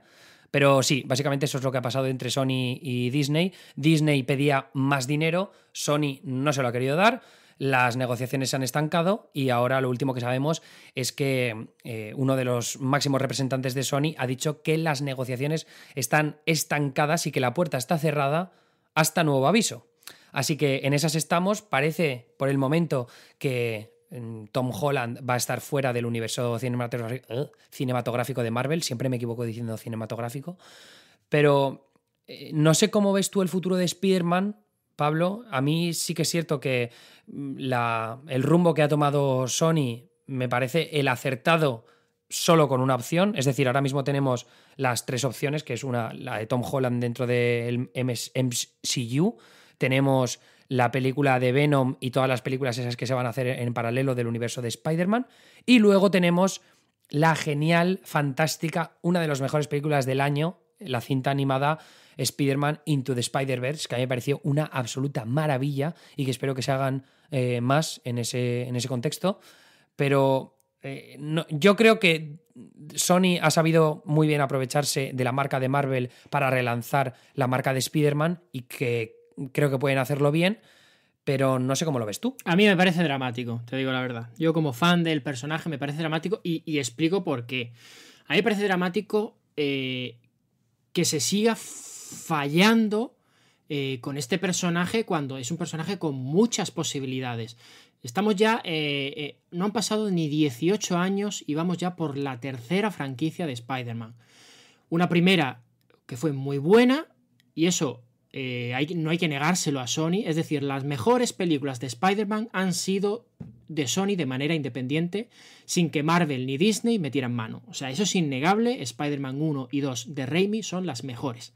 Pero sí, básicamente eso es lo que ha pasado entre Sony y Disney. Disney pedía más dinero, Sony no se lo ha querido dar las negociaciones se han estancado y ahora lo último que sabemos es que eh, uno de los máximos representantes de Sony ha dicho que las negociaciones están estancadas y que la puerta está cerrada hasta nuevo aviso. Así que en esas estamos, parece por el momento que mm, Tom Holland va a estar fuera del universo cinematográfico ¿eh? de Marvel, siempre me equivoco diciendo cinematográfico, pero eh, no sé cómo ves tú el futuro de Spider-Man Pablo, a mí sí que es cierto que mm, el rumbo que ha tomado Sony me parece el acertado solo con una opción. Es decir, ahora mismo tenemos las tres opciones, que es una, la de Tom Holland dentro del MCU. Tenemos la película de Venom y todas las películas esas que se van a hacer en paralelo del universo de Spider-Man. Y luego tenemos la genial, fantástica, una de las mejores películas del año, la cinta animada Spider-Man Into the Spider-Verse, que a mí me pareció una absoluta maravilla y que espero que se hagan eh, más en ese, en ese contexto. Pero eh, yo creo que Sony ha sabido muy bien aprovecharse de la marca de Marvel para relanzar la marca de Spider-Man y que creo que pueden hacerlo bien pero no sé cómo lo ves tú. A mí me parece dramático, te digo la verdad. Yo como fan del personaje me parece dramático y, explico por qué. A mí me parece dramático eh, que se siga fallando eh, con este personaje cuando es un personaje con muchas posibilidades. Estamos ya, eh, eh, no han pasado ni 18 años y vamos ya por la tercera franquicia de Spider-Man. Una primera que fue muy buena y eso no hay que negárselo a Sony, es decir, las mejores películas de Spider-Man han sido de Sony de manera independiente, sin que Marvel ni Disney metieran mano. O sea, eso es innegable, Spider-Man 1 y 2 de Raimi son las mejores.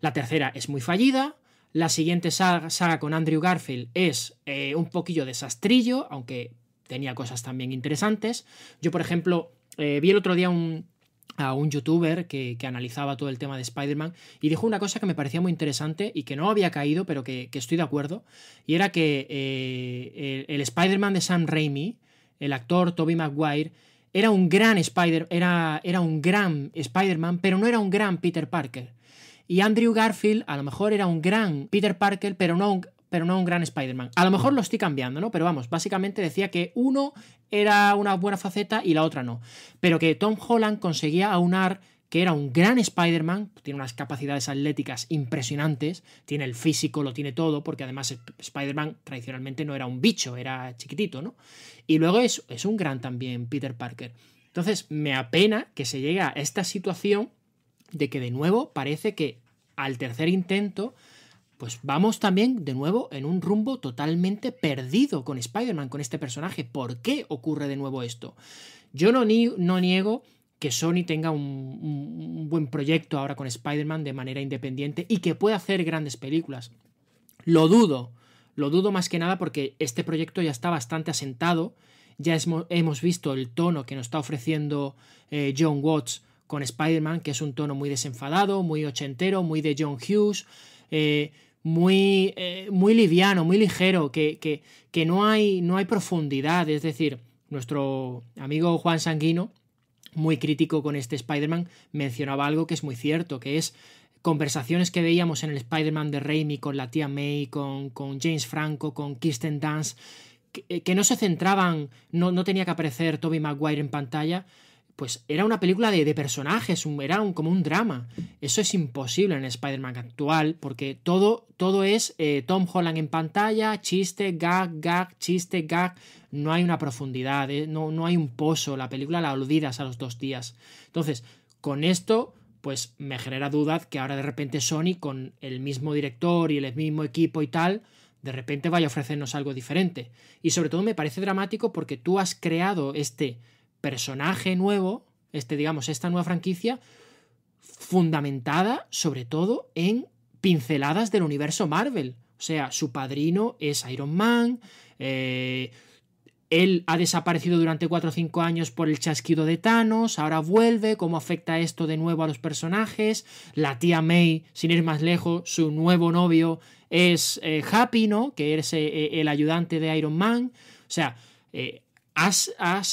La tercera es muy fallida. La siguiente saga, con Andrew Garfield es eh, un poquillo desastrillo, aunque tenía cosas también interesantes. Yo, por ejemplo, eh, vi el otro día a un youtuber que, analizaba todo el tema de Spider-Man y dijo una cosa que me parecía muy interesante y que no había caído, pero que, estoy de acuerdo, y era que eh, el, Spider-Man de Sam Raimi, el actor Toby Maguire, era un gran Spider, era, era un gran Spider-Man, pero no era un gran Peter Parker. Y Andrew Garfield a lo mejor era un gran Peter Parker, pero no un, pero no un gran Spider-Man. A lo mejor lo estoy cambiando, ¿no? Pero vamos, básicamente decía que uno era una buena faceta y la otra no. Pero que Tom Holland conseguía aunar que era un gran Spider-Man, tiene unas capacidades atléticas impresionantes, tiene el físico, lo tiene todo, porque además Spider-Man tradicionalmente no era un bicho, era chiquitito, ¿no? Y luego es, es un gran también Peter Parker. Entonces me apena que se llegue a esta situación de que de nuevo parece que al tercer intento, pues vamos también de nuevo en un rumbo totalmente perdido con Spider-Man, con este personaje. ¿Por qué ocurre de nuevo esto? Yo no, niego que Sony tenga un, buen proyecto ahora con Spider-Man de manera independiente y que pueda hacer grandes películas. Lo dudo, lo dudo más que nada porque este proyecto ya está bastante asentado, ya hemos visto el tono que nos está ofreciendo eh, John Watts con Spider-Man, que es un tono muy desenfadado, muy ochentero, muy de John Hughes, eh, muy, eh, muy liviano, muy ligero, que, que, no, hay, no hay profundidad. Es decir, nuestro amigo Juan Sanguino, muy crítico con este Spider-Man, mencionaba algo que es muy cierto, que es conversaciones que veíamos en el Spider-Man de Raimi con la tía May, con, con James Franco, con Kirsten Dunst, que, no se centraban, no, no tenía que aparecer Toby Maguire en pantalla, pues era una película de, personajes, un, era como un drama. Eso es imposible en Spider-Man actual, porque todo, todo es eh, Tom Holland en pantalla, chiste, gag, gag, chiste, gag. No hay una profundidad, eh, no, no hay un pozo. La película la olvidas a los dos días. Entonces, con esto, pues me genera dudas que ahora de repente Sony, con el mismo director y el mismo equipo y tal, de repente vaya a ofrecernos algo diferente. Y sobre todo me parece dramático porque tú has creado este personaje nuevo, este, digamos, esta nueva franquicia, fundamentada sobre todo en pinceladas del universo Marvel. O sea, su padrino es Iron Man, eh, él ha desaparecido durante 4 o 5 años por el chasquido de Thanos, ahora vuelve, cómo afecta esto de nuevo a los personajes, la tía May, sin ir más lejos, su nuevo novio es eh, Happy, ¿no? Que es eh, el ayudante de Iron Man. O sea, has,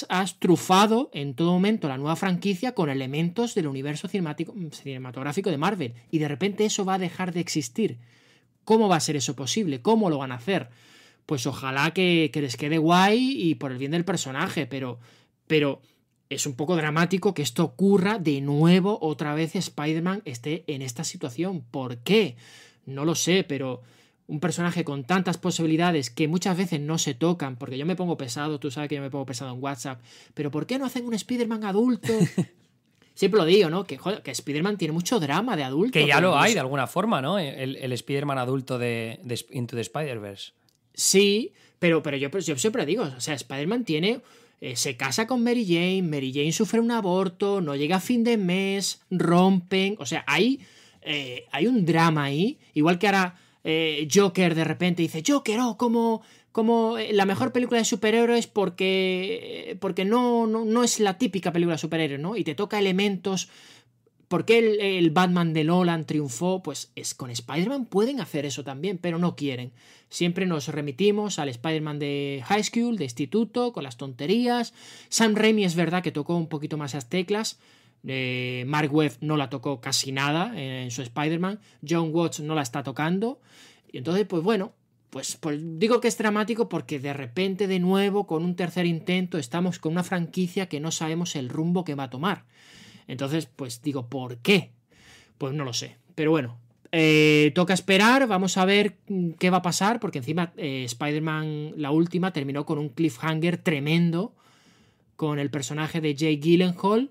has, trufado en todo momento la nueva franquicia con elementos del universo mm, cinematográfico de Marvel y de repente eso va a dejar de existir. ¿Cómo va a ser eso posible? ¿Cómo lo van a hacer? Pues ojalá que, que les quede guay y por el bien del personaje, pero, pero es un poco dramático que esto ocurra de nuevo, otra vez Spider-Man esté en esta situación. ¿Por qué? No lo sé, pero un personaje con tantas posibilidades que muchas veces no se tocan, porque yo me pongo pesado, tú sabes que yo me pongo pesado en WhatsApp, pero ¿por qué no hacen un Spider-Man adulto? [laughs] Siempre lo digo, ¿no? Que, que Spider-Man tiene mucho drama de adulto. Que ya lo hay de alguna forma, ¿no? El, Spider-Man adulto de, Into the Spider-Verse. Sí, pero, pero yo, pues, yo siempre digo, o sea, Spider-Man tiene eh, se casa con Mary Jane, Mary Jane sufre un aborto, no llega a fin de mes, rompen, o sea, hay, eh, hay un drama ahí, igual que ahora eh, Joker de repente dice, Joker, oh, como, como eh, la mejor película de superhéroes porque, eh, porque no, no, es la típica película de superhéroes, ¿no? Y te toca elementos ¿Por qué el, Batman de Nolan triunfó? Pues es con Spider-Man pueden hacer eso también, pero no quieren. Siempre nos remitimos al Spider-Man de high school, de instituto, con las tonterías. Sam Raimi es verdad que tocó un poquito más las teclas, eh, Mark Webb no la tocó casi nada en, su Spider-Man. John Watts no la está tocando. Y entonces, pues bueno, pues, pues, digo que es dramático porque de repente, de nuevo, con un tercer intento, estamos con una franquicia que no sabemos el rumbo que va a tomar. Entonces, pues digo, ¿por qué? Pues no lo sé. Pero bueno, eh, toca esperar, vamos a ver mm, qué va a pasar, porque encima eh, Spider-Man, la última, terminó con un cliffhanger tremendo con el personaje de Jay Gyllenhaal,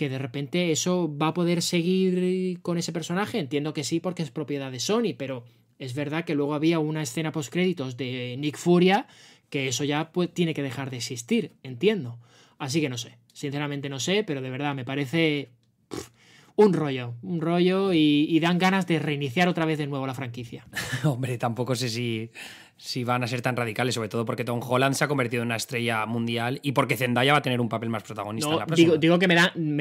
que de repente eso va a poder seguir con ese personaje. Entiendo que sí, porque es propiedad de Sony, pero es verdad que luego había una escena post créditos de Nick Furia que eso ya pues, tiene que dejar de existir, entiendo. Así que no sé, sinceramente no sé, pero de verdad me parece un rollo, un rollo y, dan ganas de reiniciar otra vez de nuevo la franquicia. [laughs] Hombre, tampoco sé si si van a ser tan radicales, sobre todo porque Tom Holland se ha convertido en una estrella mundial y porque Zendaya va a tener un papel más protagonista la próxima. Digo, digo que me,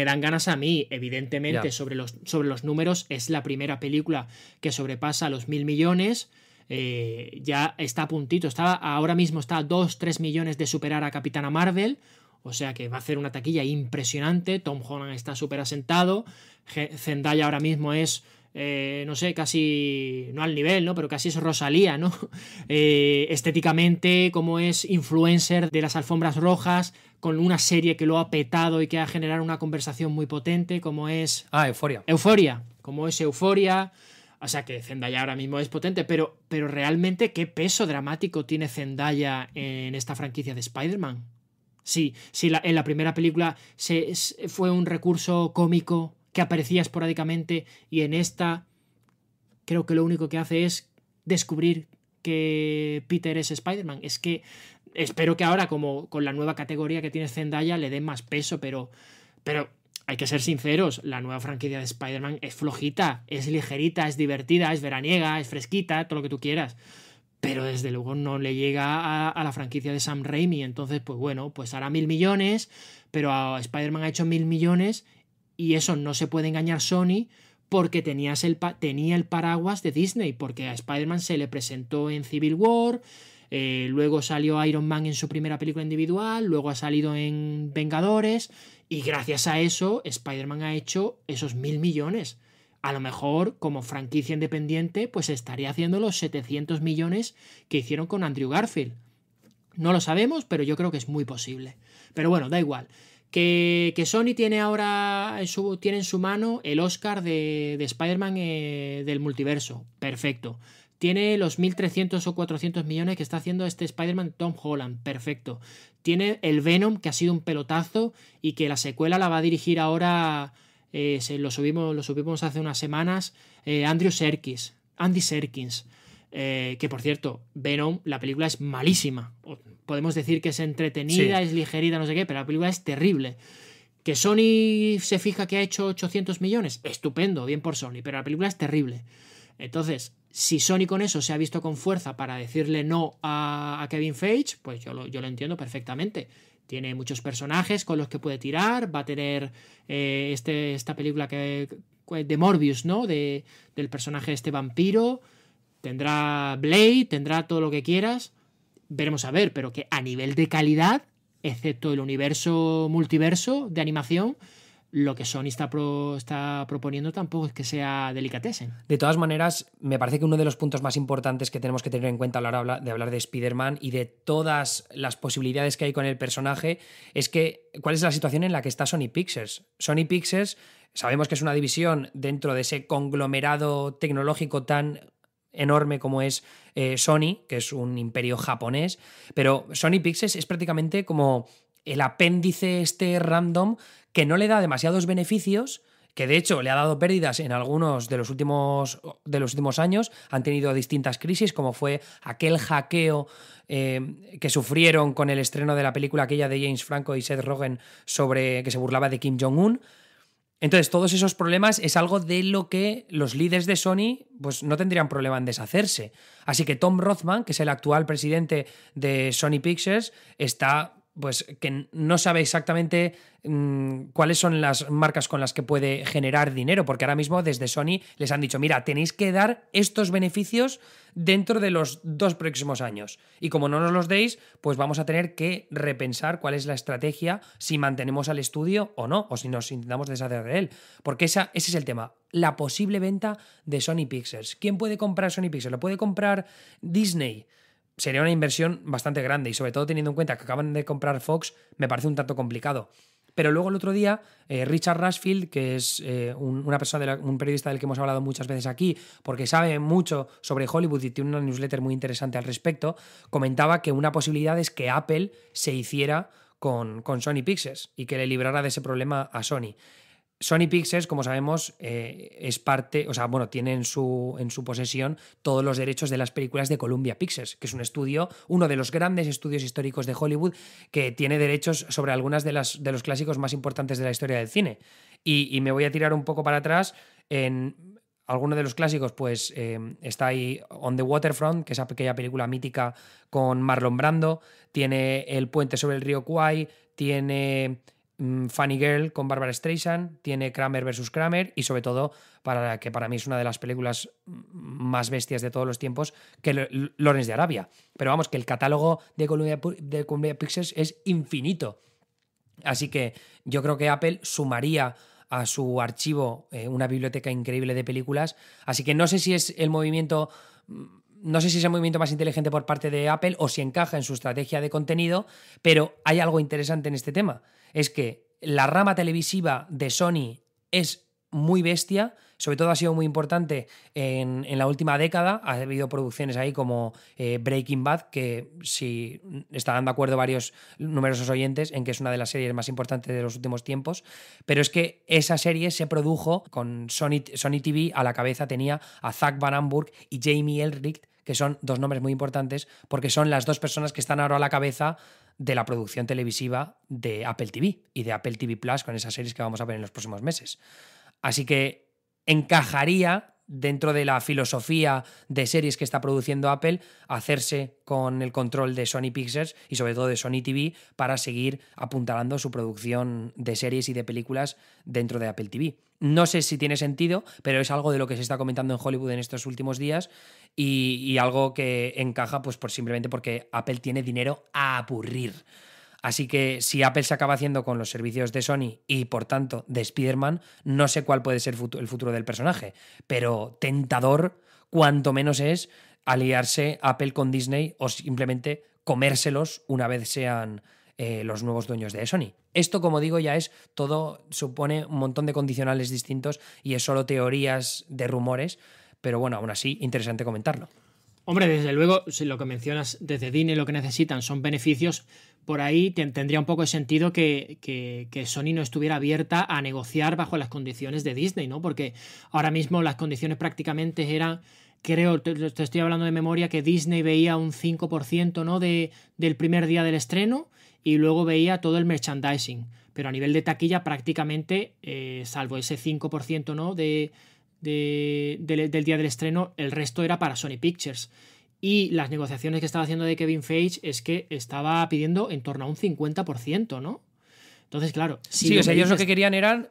dan ganas a mí, evidentemente, sobre, los, sobre los números. Es la primera película que sobrepasa los mil millones. Eh, ya está a puntito. ahora mismo está a 2-3 millones de superar a Capitana Marvel. O sea que va a hacer una taquilla impresionante. Tom Holland está súper asentado. Zendaya ahora mismo es eh, no sé, casi, no al nivel, ¿no? Pero casi es Rosalía, ¿no? [laughs] Eh, estéticamente, como es influencer de las alfombras rojas, con una serie que lo ha petado y que ha generado una conversación muy potente, como es... Ah, Euforia. Euforia, como es Euforia. O sea que Zendaya ahora mismo es potente, pero, pero realmente qué peso dramático tiene Zendaya en esta franquicia de Spider-Man. Sí, sí, en la primera película se, fue un recurso cómico que aparecía esporádicamente y en esta creo que lo único que hace es descubrir que Peter es Spider-Man. Es que espero que ahora, como con la nueva categoría que tiene Zendaya, le den más peso, pero, pero hay que ser sinceros, la nueva franquicia de Spider-Man es flojita, es ligerita, es divertida, es veraniega, es fresquita, todo lo que tú quieras. Pero desde luego no le llega a, la franquicia de Sam Raimi. Entonces, pues bueno, pues hará mil millones, pero Spider-Man ha hecho mil millones y eso no se puede engañar Sony porque el tenía el paraguas de Disney, porque a Spider-Man se le presentó en Civil War, eh, luego salió Iron Man en su primera película individual, luego ha salido en Vengadores, y gracias a eso Spider-Man ha hecho esos mil millones. A lo mejor, como franquicia independiente, pues estaría haciendo los 700 millones que hicieron con Andrew Garfield. No lo sabemos, pero yo creo que es muy posible. Pero bueno, da igual. Que, Sony tiene ahora en su, tiene en su mano el Oscar de, Spider-Man eh, del multiverso. Perfecto. Tiene los 1.300 o 400 millones que está haciendo este Spider-Man Tom Holland. Perfecto. Tiene el Venom, que ha sido un pelotazo y que la secuela la va a dirigir ahora. Eh, se, lo, subimos, lo subimos hace unas semanas. Eh, Andrew Serkis. Andy Serkis eh, que por cierto, Venom, la película es malísima. Podemos decir que es entretenida, es ligerita, no sé qué, pero la película es terrible. Que Sony se fija que ha hecho 800 millones, estupendo, bien por Sony, pero la película es terrible. Entonces, si Sony con eso se ha visto con fuerza para decirle no a, Kevin Feige, pues yo lo, yo entiendo perfectamente tiene muchos personajes con los que puede tirar, va a tener eh, este, esta película que, de Morbius, ¿no? De, del personaje de este vampiro, Tendrá Blade, tendrá todo lo que quieras. Veremos a ver, pero que a nivel de calidad, excepto el universo multiverso de animación, lo que Sony está, proponiendo tampoco es que sea delicatessen. De todas maneras, me parece que uno de los puntos más importantes que tenemos que tener en cuenta a la hora de hablar de Spider-Man y de todas las posibilidades que hay con el personaje es que cuál es la situación en la que está Sony Pictures. Sony Pictures sabemos que es una división dentro de ese conglomerado tecnológico tan enorme como es eh, Sony, que es un imperio japonés, pero Sony Pixels es prácticamente como el apéndice este random que no le da demasiados beneficios, que de hecho le ha dado pérdidas en algunos de los últimos, de los últimos años, han tenido distintas crisis, como fue aquel hackeo eh, que sufrieron con el estreno de la película aquella de James Franco y Seth Rogen sobre que se burlaba de Kim Jong-un, entonces, todos esos problemas es algo de lo que los líderes de Sony pues, no tendrían problema en deshacerse. Así que Tom Rothman, que es el actual presidente de Sony Pictures, está pues que no sabe exactamente mm, cuáles son las marcas con las que puede generar dinero, porque ahora mismo desde Sony les han dicho, mira, tenéis que dar estos beneficios dentro de los dos próximos años. Y como no nos los deis, pues vamos a tener que repensar cuál es la estrategia, si mantenemos al estudio o no, o si nos intentamos deshacer de él. Porque esa, ese es el tema, la posible venta de Sony Pixels. ¿Quién puede comprar Sony Pixels? ¿Lo puede comprar Disney? sería una inversión bastante grande y sobre todo teniendo en cuenta que acaban de comprar Fox, me parece un tanto complicado. Pero luego el otro día, eh, Richard Rashfield, que es eh, un, una persona un periodista del que hemos hablado muchas veces aquí, porque sabe mucho sobre Hollywood y tiene una newsletter muy interesante al respecto, comentaba que una posibilidad es que Apple se hiciera con, con Sony Pixels y que le librara de ese problema a Sony. Sony Pictures, como sabemos, eh, es parte, o sea, bueno, tiene en su, en su posesión todos los derechos de las películas de Columbia Pictures, que es un estudio, uno de los grandes estudios históricos de Hollywood, que tiene derechos sobre algunas de, las, de los clásicos más importantes de la historia del cine. Y, me voy a tirar un poco para atrás en alguno de los clásicos, pues em, está ahí On the Waterfront, que es aquella película mítica con Marlon Brando, tiene El puente sobre el río Kwai, tiene... Mm, Funny Girl con Barbara Streisand, tiene Kramer versus Kramer y sobre todo, para que para mí es una de las películas más bestias de todos los tiempos, que Lawrence de Arabia. Pero vamos, que el catálogo de Columbia, de Pictures es infinito. Así que yo creo que Apple sumaría a su archivo eh, una biblioteca increíble de películas. Así que no sé si es el movimiento mm, no sé si es el movimiento más inteligente por parte de Apple o si encaja en su estrategia de contenido, pero hay algo interesante en este tema es que la rama televisiva de Sony es muy bestia, sobre todo ha sido muy importante en, la última década. Ha habido producciones ahí como eh, Breaking Bad, que si estarán de acuerdo varios numerosos oyentes en que es una de las series más importantes de los últimos tiempos. Pero es que esa serie se produjo con Sony, Sony TV a la cabeza, tenía a Zach Van Hamburg y Jamie Elricht que son dos nombres muy importantes porque son las dos personas que están ahora a la cabeza de la producción televisiva de Apple TV y de Apple TV Plus con esas series que vamos a ver en los próximos meses. Así que encajaría dentro de la filosofía de series que está produciendo Apple, hacerse con el control de Sony Pictures y sobre todo de Sony TV para seguir apuntalando su producción de series y de películas dentro de Apple TV. No sé si tiene sentido, pero es algo de lo que se está comentando en Hollywood en estos últimos días y, algo que encaja pues por, simplemente porque Apple tiene dinero a aburrir. Así que si Apple se acaba haciendo con los servicios de Sony y por tanto de Spider-Man, no sé cuál puede ser el futuro del personaje, pero tentador cuanto menos es aliarse Apple con Disney o simplemente comérselos una vez sean eh, los nuevos dueños de Sony. Esto, como digo, ya es todo, supone un montón de condicionales distintos y es solo teorías de rumores, pero bueno, aún así, interesante comentarlo. Hombre, desde luego, si lo que mencionas desde Disney lo que necesitan son beneficios, por ahí tendría un poco de sentido que, Sony no estuviera abierta a negociar bajo las condiciones de Disney, ¿no? Porque ahora mismo las condiciones prácticamente eran, creo, te, estoy hablando de memoria, que Disney veía un 5%, ¿no? del primer día del estreno y luego veía todo el merchandising. Pero a nivel de taquilla prácticamente, eh, salvo ese 5% ¿no? de, del, día del estreno, el resto era para Sony Pictures. Y las negociaciones que estaba haciendo de Kevin Feige es que estaba pidiendo en torno a un 50%, ¿no? Entonces, claro. sí, ellos lo que querían eran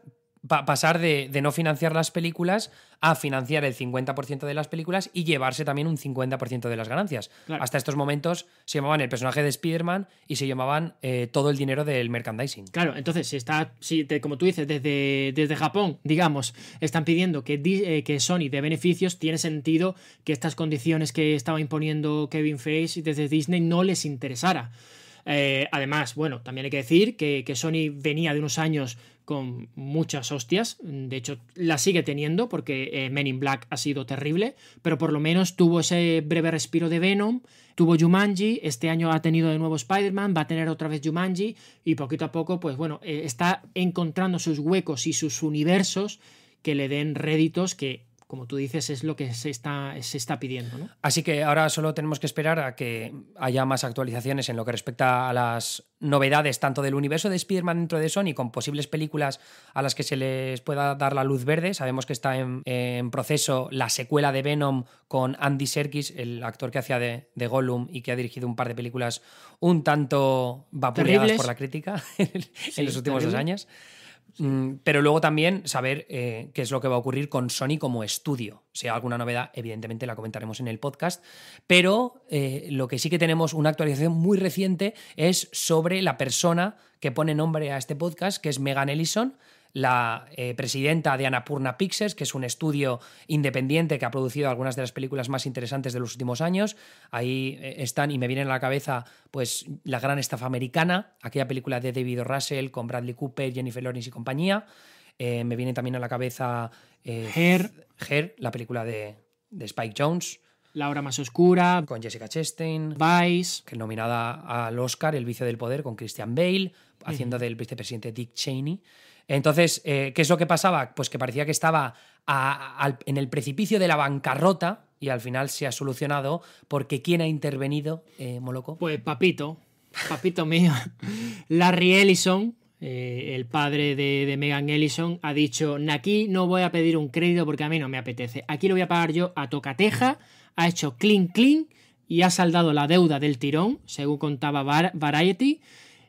pasar de, no financiar las películas a financiar el 50% de las películas y llevarse también un 50% de las ganancias. Hasta estos momentos se llamaban el personaje de Spider-Man y se llamaban eh, todo el dinero del merchandising. Claro, entonces, está, como tú dices, desde, desde Japón, digamos, están pidiendo que, eh, que Sony dé beneficios, tiene sentido que estas condiciones que estaba imponiendo Kevin Feige desde Disney no les interesara. Eh, además, bueno, también hay que decir que, que, Sony venía de unos años con muchas hostias. De hecho, la sigue teniendo porque eh, Men in Black ha sido terrible, pero por lo menos tuvo ese breve respiro de Venom, tuvo Jumanji, este año ha tenido de nuevo Spider-Man, va a tener otra vez Jumanji y poquito a poco, pues bueno, eh, está encontrando sus huecos y sus universos que le den réditos que como tú dices, es lo que se está, pidiendo. Así que ahora solo tenemos que esperar a que haya más actualizaciones en lo que respecta a las novedades tanto del universo de Spider-Man dentro de Sony con posibles películas a las que se les pueda dar la luz verde. Sabemos que está en, proceso la secuela de Venom con Andy Serkis, el actor que hacía de, Gollum y que ha dirigido un par de películas un tanto vapuleadas por la crítica [laughs] en los últimos dos años. Mm, pero luego también saber eh, qué es lo que va a ocurrir con Sony como estudio. Si hay alguna novedad, evidentemente la comentaremos en el podcast. Pero eh, lo que sí que tenemos una actualización muy reciente es sobre la persona que pone nombre a este podcast, que es Megan Ellison, la eh, presidenta de Anapurna Pictures, que es un estudio independiente que ha producido algunas de las películas más interesantes de los últimos años. Ahí eh, están y me vienen a la cabeza pues La gran estafa americana, aquella película de David Russell con Bradley Cooper, Jennifer Lawrence y compañía. Eh, me viene también a la cabeza eh, Her. la película de, de Spike Jones. La hora más oscura, con Jessica Chastain, Vice, que nominada al Oscar El vicio del poder con Christian Bale, haciendo del vicepresidente Dick Cheney. Entonces, eh, ¿qué es lo que pasaba? Pues que parecía que estaba en el precipicio de la bancarrota y al final se ha solucionado porque ¿quién ha intervenido, eh, Moloco? Pues papito, papito mío. [laughs] Larry Ellison, eh, el padre de, Megan Ellison, ha dicho, aquí no voy a pedir un crédito porque a mí no me apetece. Aquí lo voy a pagar yo a tocateja ha hecho clean clean y ha saldado la deuda del tirón, según contaba Variety,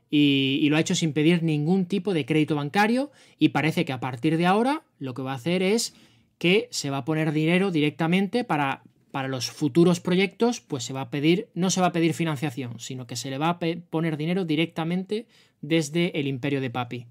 y, lo ha hecho sin pedir ningún tipo de crédito bancario y parece que a partir de ahora lo que va a hacer es que se va a poner dinero directamente para, para los futuros proyectos, pues se va a pedir, no se va a pedir financiación, sino que se le va a poner dinero directamente desde el imperio de Papi.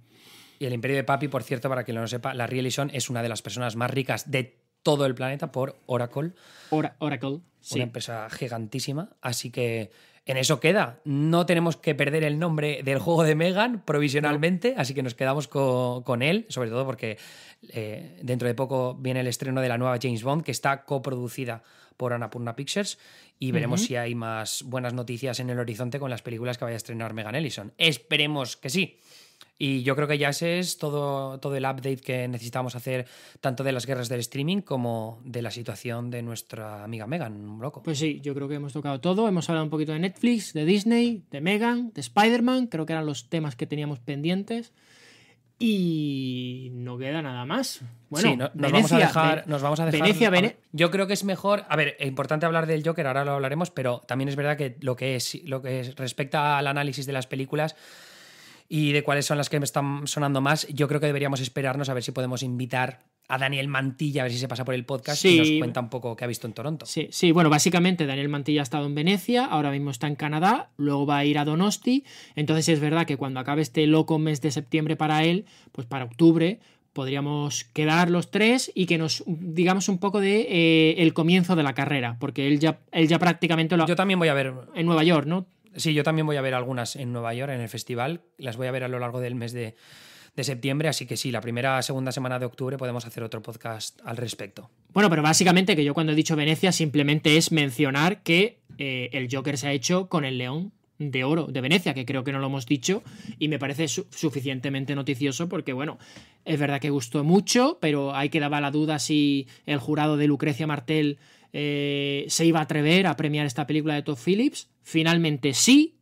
Y el imperio de Papi, por cierto, para quien no lo sepa, la Ellison es una de las personas más ricas de todo el planeta por Oracle. Oracle, Una empresa gigantísima. Así que en eso queda. No tenemos que perder el nombre del juego de Megan provisionalmente, así que nos quedamos con, él, sobre todo porque eh, dentro de poco viene el estreno de la nueva James Bond, que está coproducida por Anapurna Pictures, y veremos si hay más buenas noticias en el horizonte con las películas que vaya a estrenar Megan Ellison. Esperemos que sí. Y yo creo que ya ese es todo, todo el update que necesitamos hacer, tanto de las guerras del streaming como de la situación de nuestra amiga Megan, un loco. Pues sí, yo creo que hemos tocado todo. Hemos hablado un poquito de Netflix, de Disney, de Megan, de Spider-Man, creo que eran los temas que teníamos pendientes. Y no queda nada más. Bueno, nos, vamos a dejar, Venecia, Yo creo que es mejor. A ver, es importante hablar del Joker, ahora lo hablaremos, pero también es verdad que lo que es, lo que respecta al análisis de las películas y de cuáles son las que me están sonando más, yo creo que deberíamos esperarnos a ver si podemos invitar a Daniel Mantilla, a ver si se pasa por el podcast y nos cuenta un poco qué ha visto en Toronto. Sí, sí, bueno, básicamente Daniel Mantilla ha estado en Venecia, ahora mismo está en Canadá, luego va a ir a Donosti, entonces es verdad que cuando acabe este loco mes de septiembre para él, pues para octubre podríamos quedar los tres y que nos digamos un poco de eh, el comienzo de la carrera, porque él ya, él ya prácticamente lo... Yo también voy a ver... En Nueva York, ¿no? Sí, yo también voy a ver algunas en Nueva York, en el festival. Las voy a ver a lo largo del mes de, septiembre, así que sí, la primera o segunda semana de octubre podemos hacer otro podcast al respecto. Bueno, pero básicamente que yo cuando he dicho Venecia simplemente es mencionar que eh, el Joker se ha hecho con el león de oro de Venecia, que creo que no lo hemos dicho, y me parece suficientemente noticioso porque, bueno, es verdad que gustó mucho, pero ahí quedaba la duda si el jurado de Lucrecia Martel eh, se iba a atrever a premiar esta película de Todd Phillips. Finalmente sí.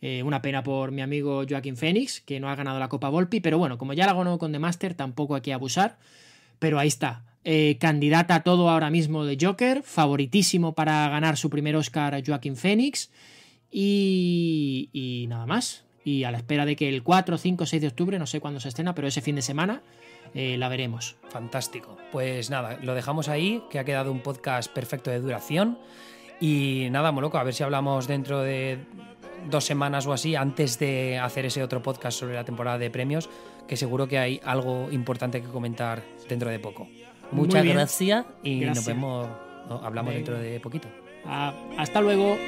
Eh, una pena por mi amigo Joaquín Phoenix, que no ha ganado la Copa Volpi, pero bueno, como ya la ganó con The Master, tampoco hay que abusar. Pero ahí está. Eh, candidata a todo ahora mismo de Joker, favoritísimo para ganar su primer Oscar Joaquín Phoenix. Y, y nada más. Y a la espera de que el 4, 5, 6 de octubre, no sé cuándo se estrena, pero ese fin de semana, eh, la veremos. Fantástico. Pues nada, lo dejamos ahí, que ha quedado un podcast perfecto de duración. Y nada, Moloco, a ver si hablamos dentro de dos semanas o así, antes de hacer ese otro podcast sobre la temporada de premios, que seguro que hay algo importante que comentar dentro de poco. Muchas gracias y nos vemos, hablamos dentro de poquito. Ah, hasta luego.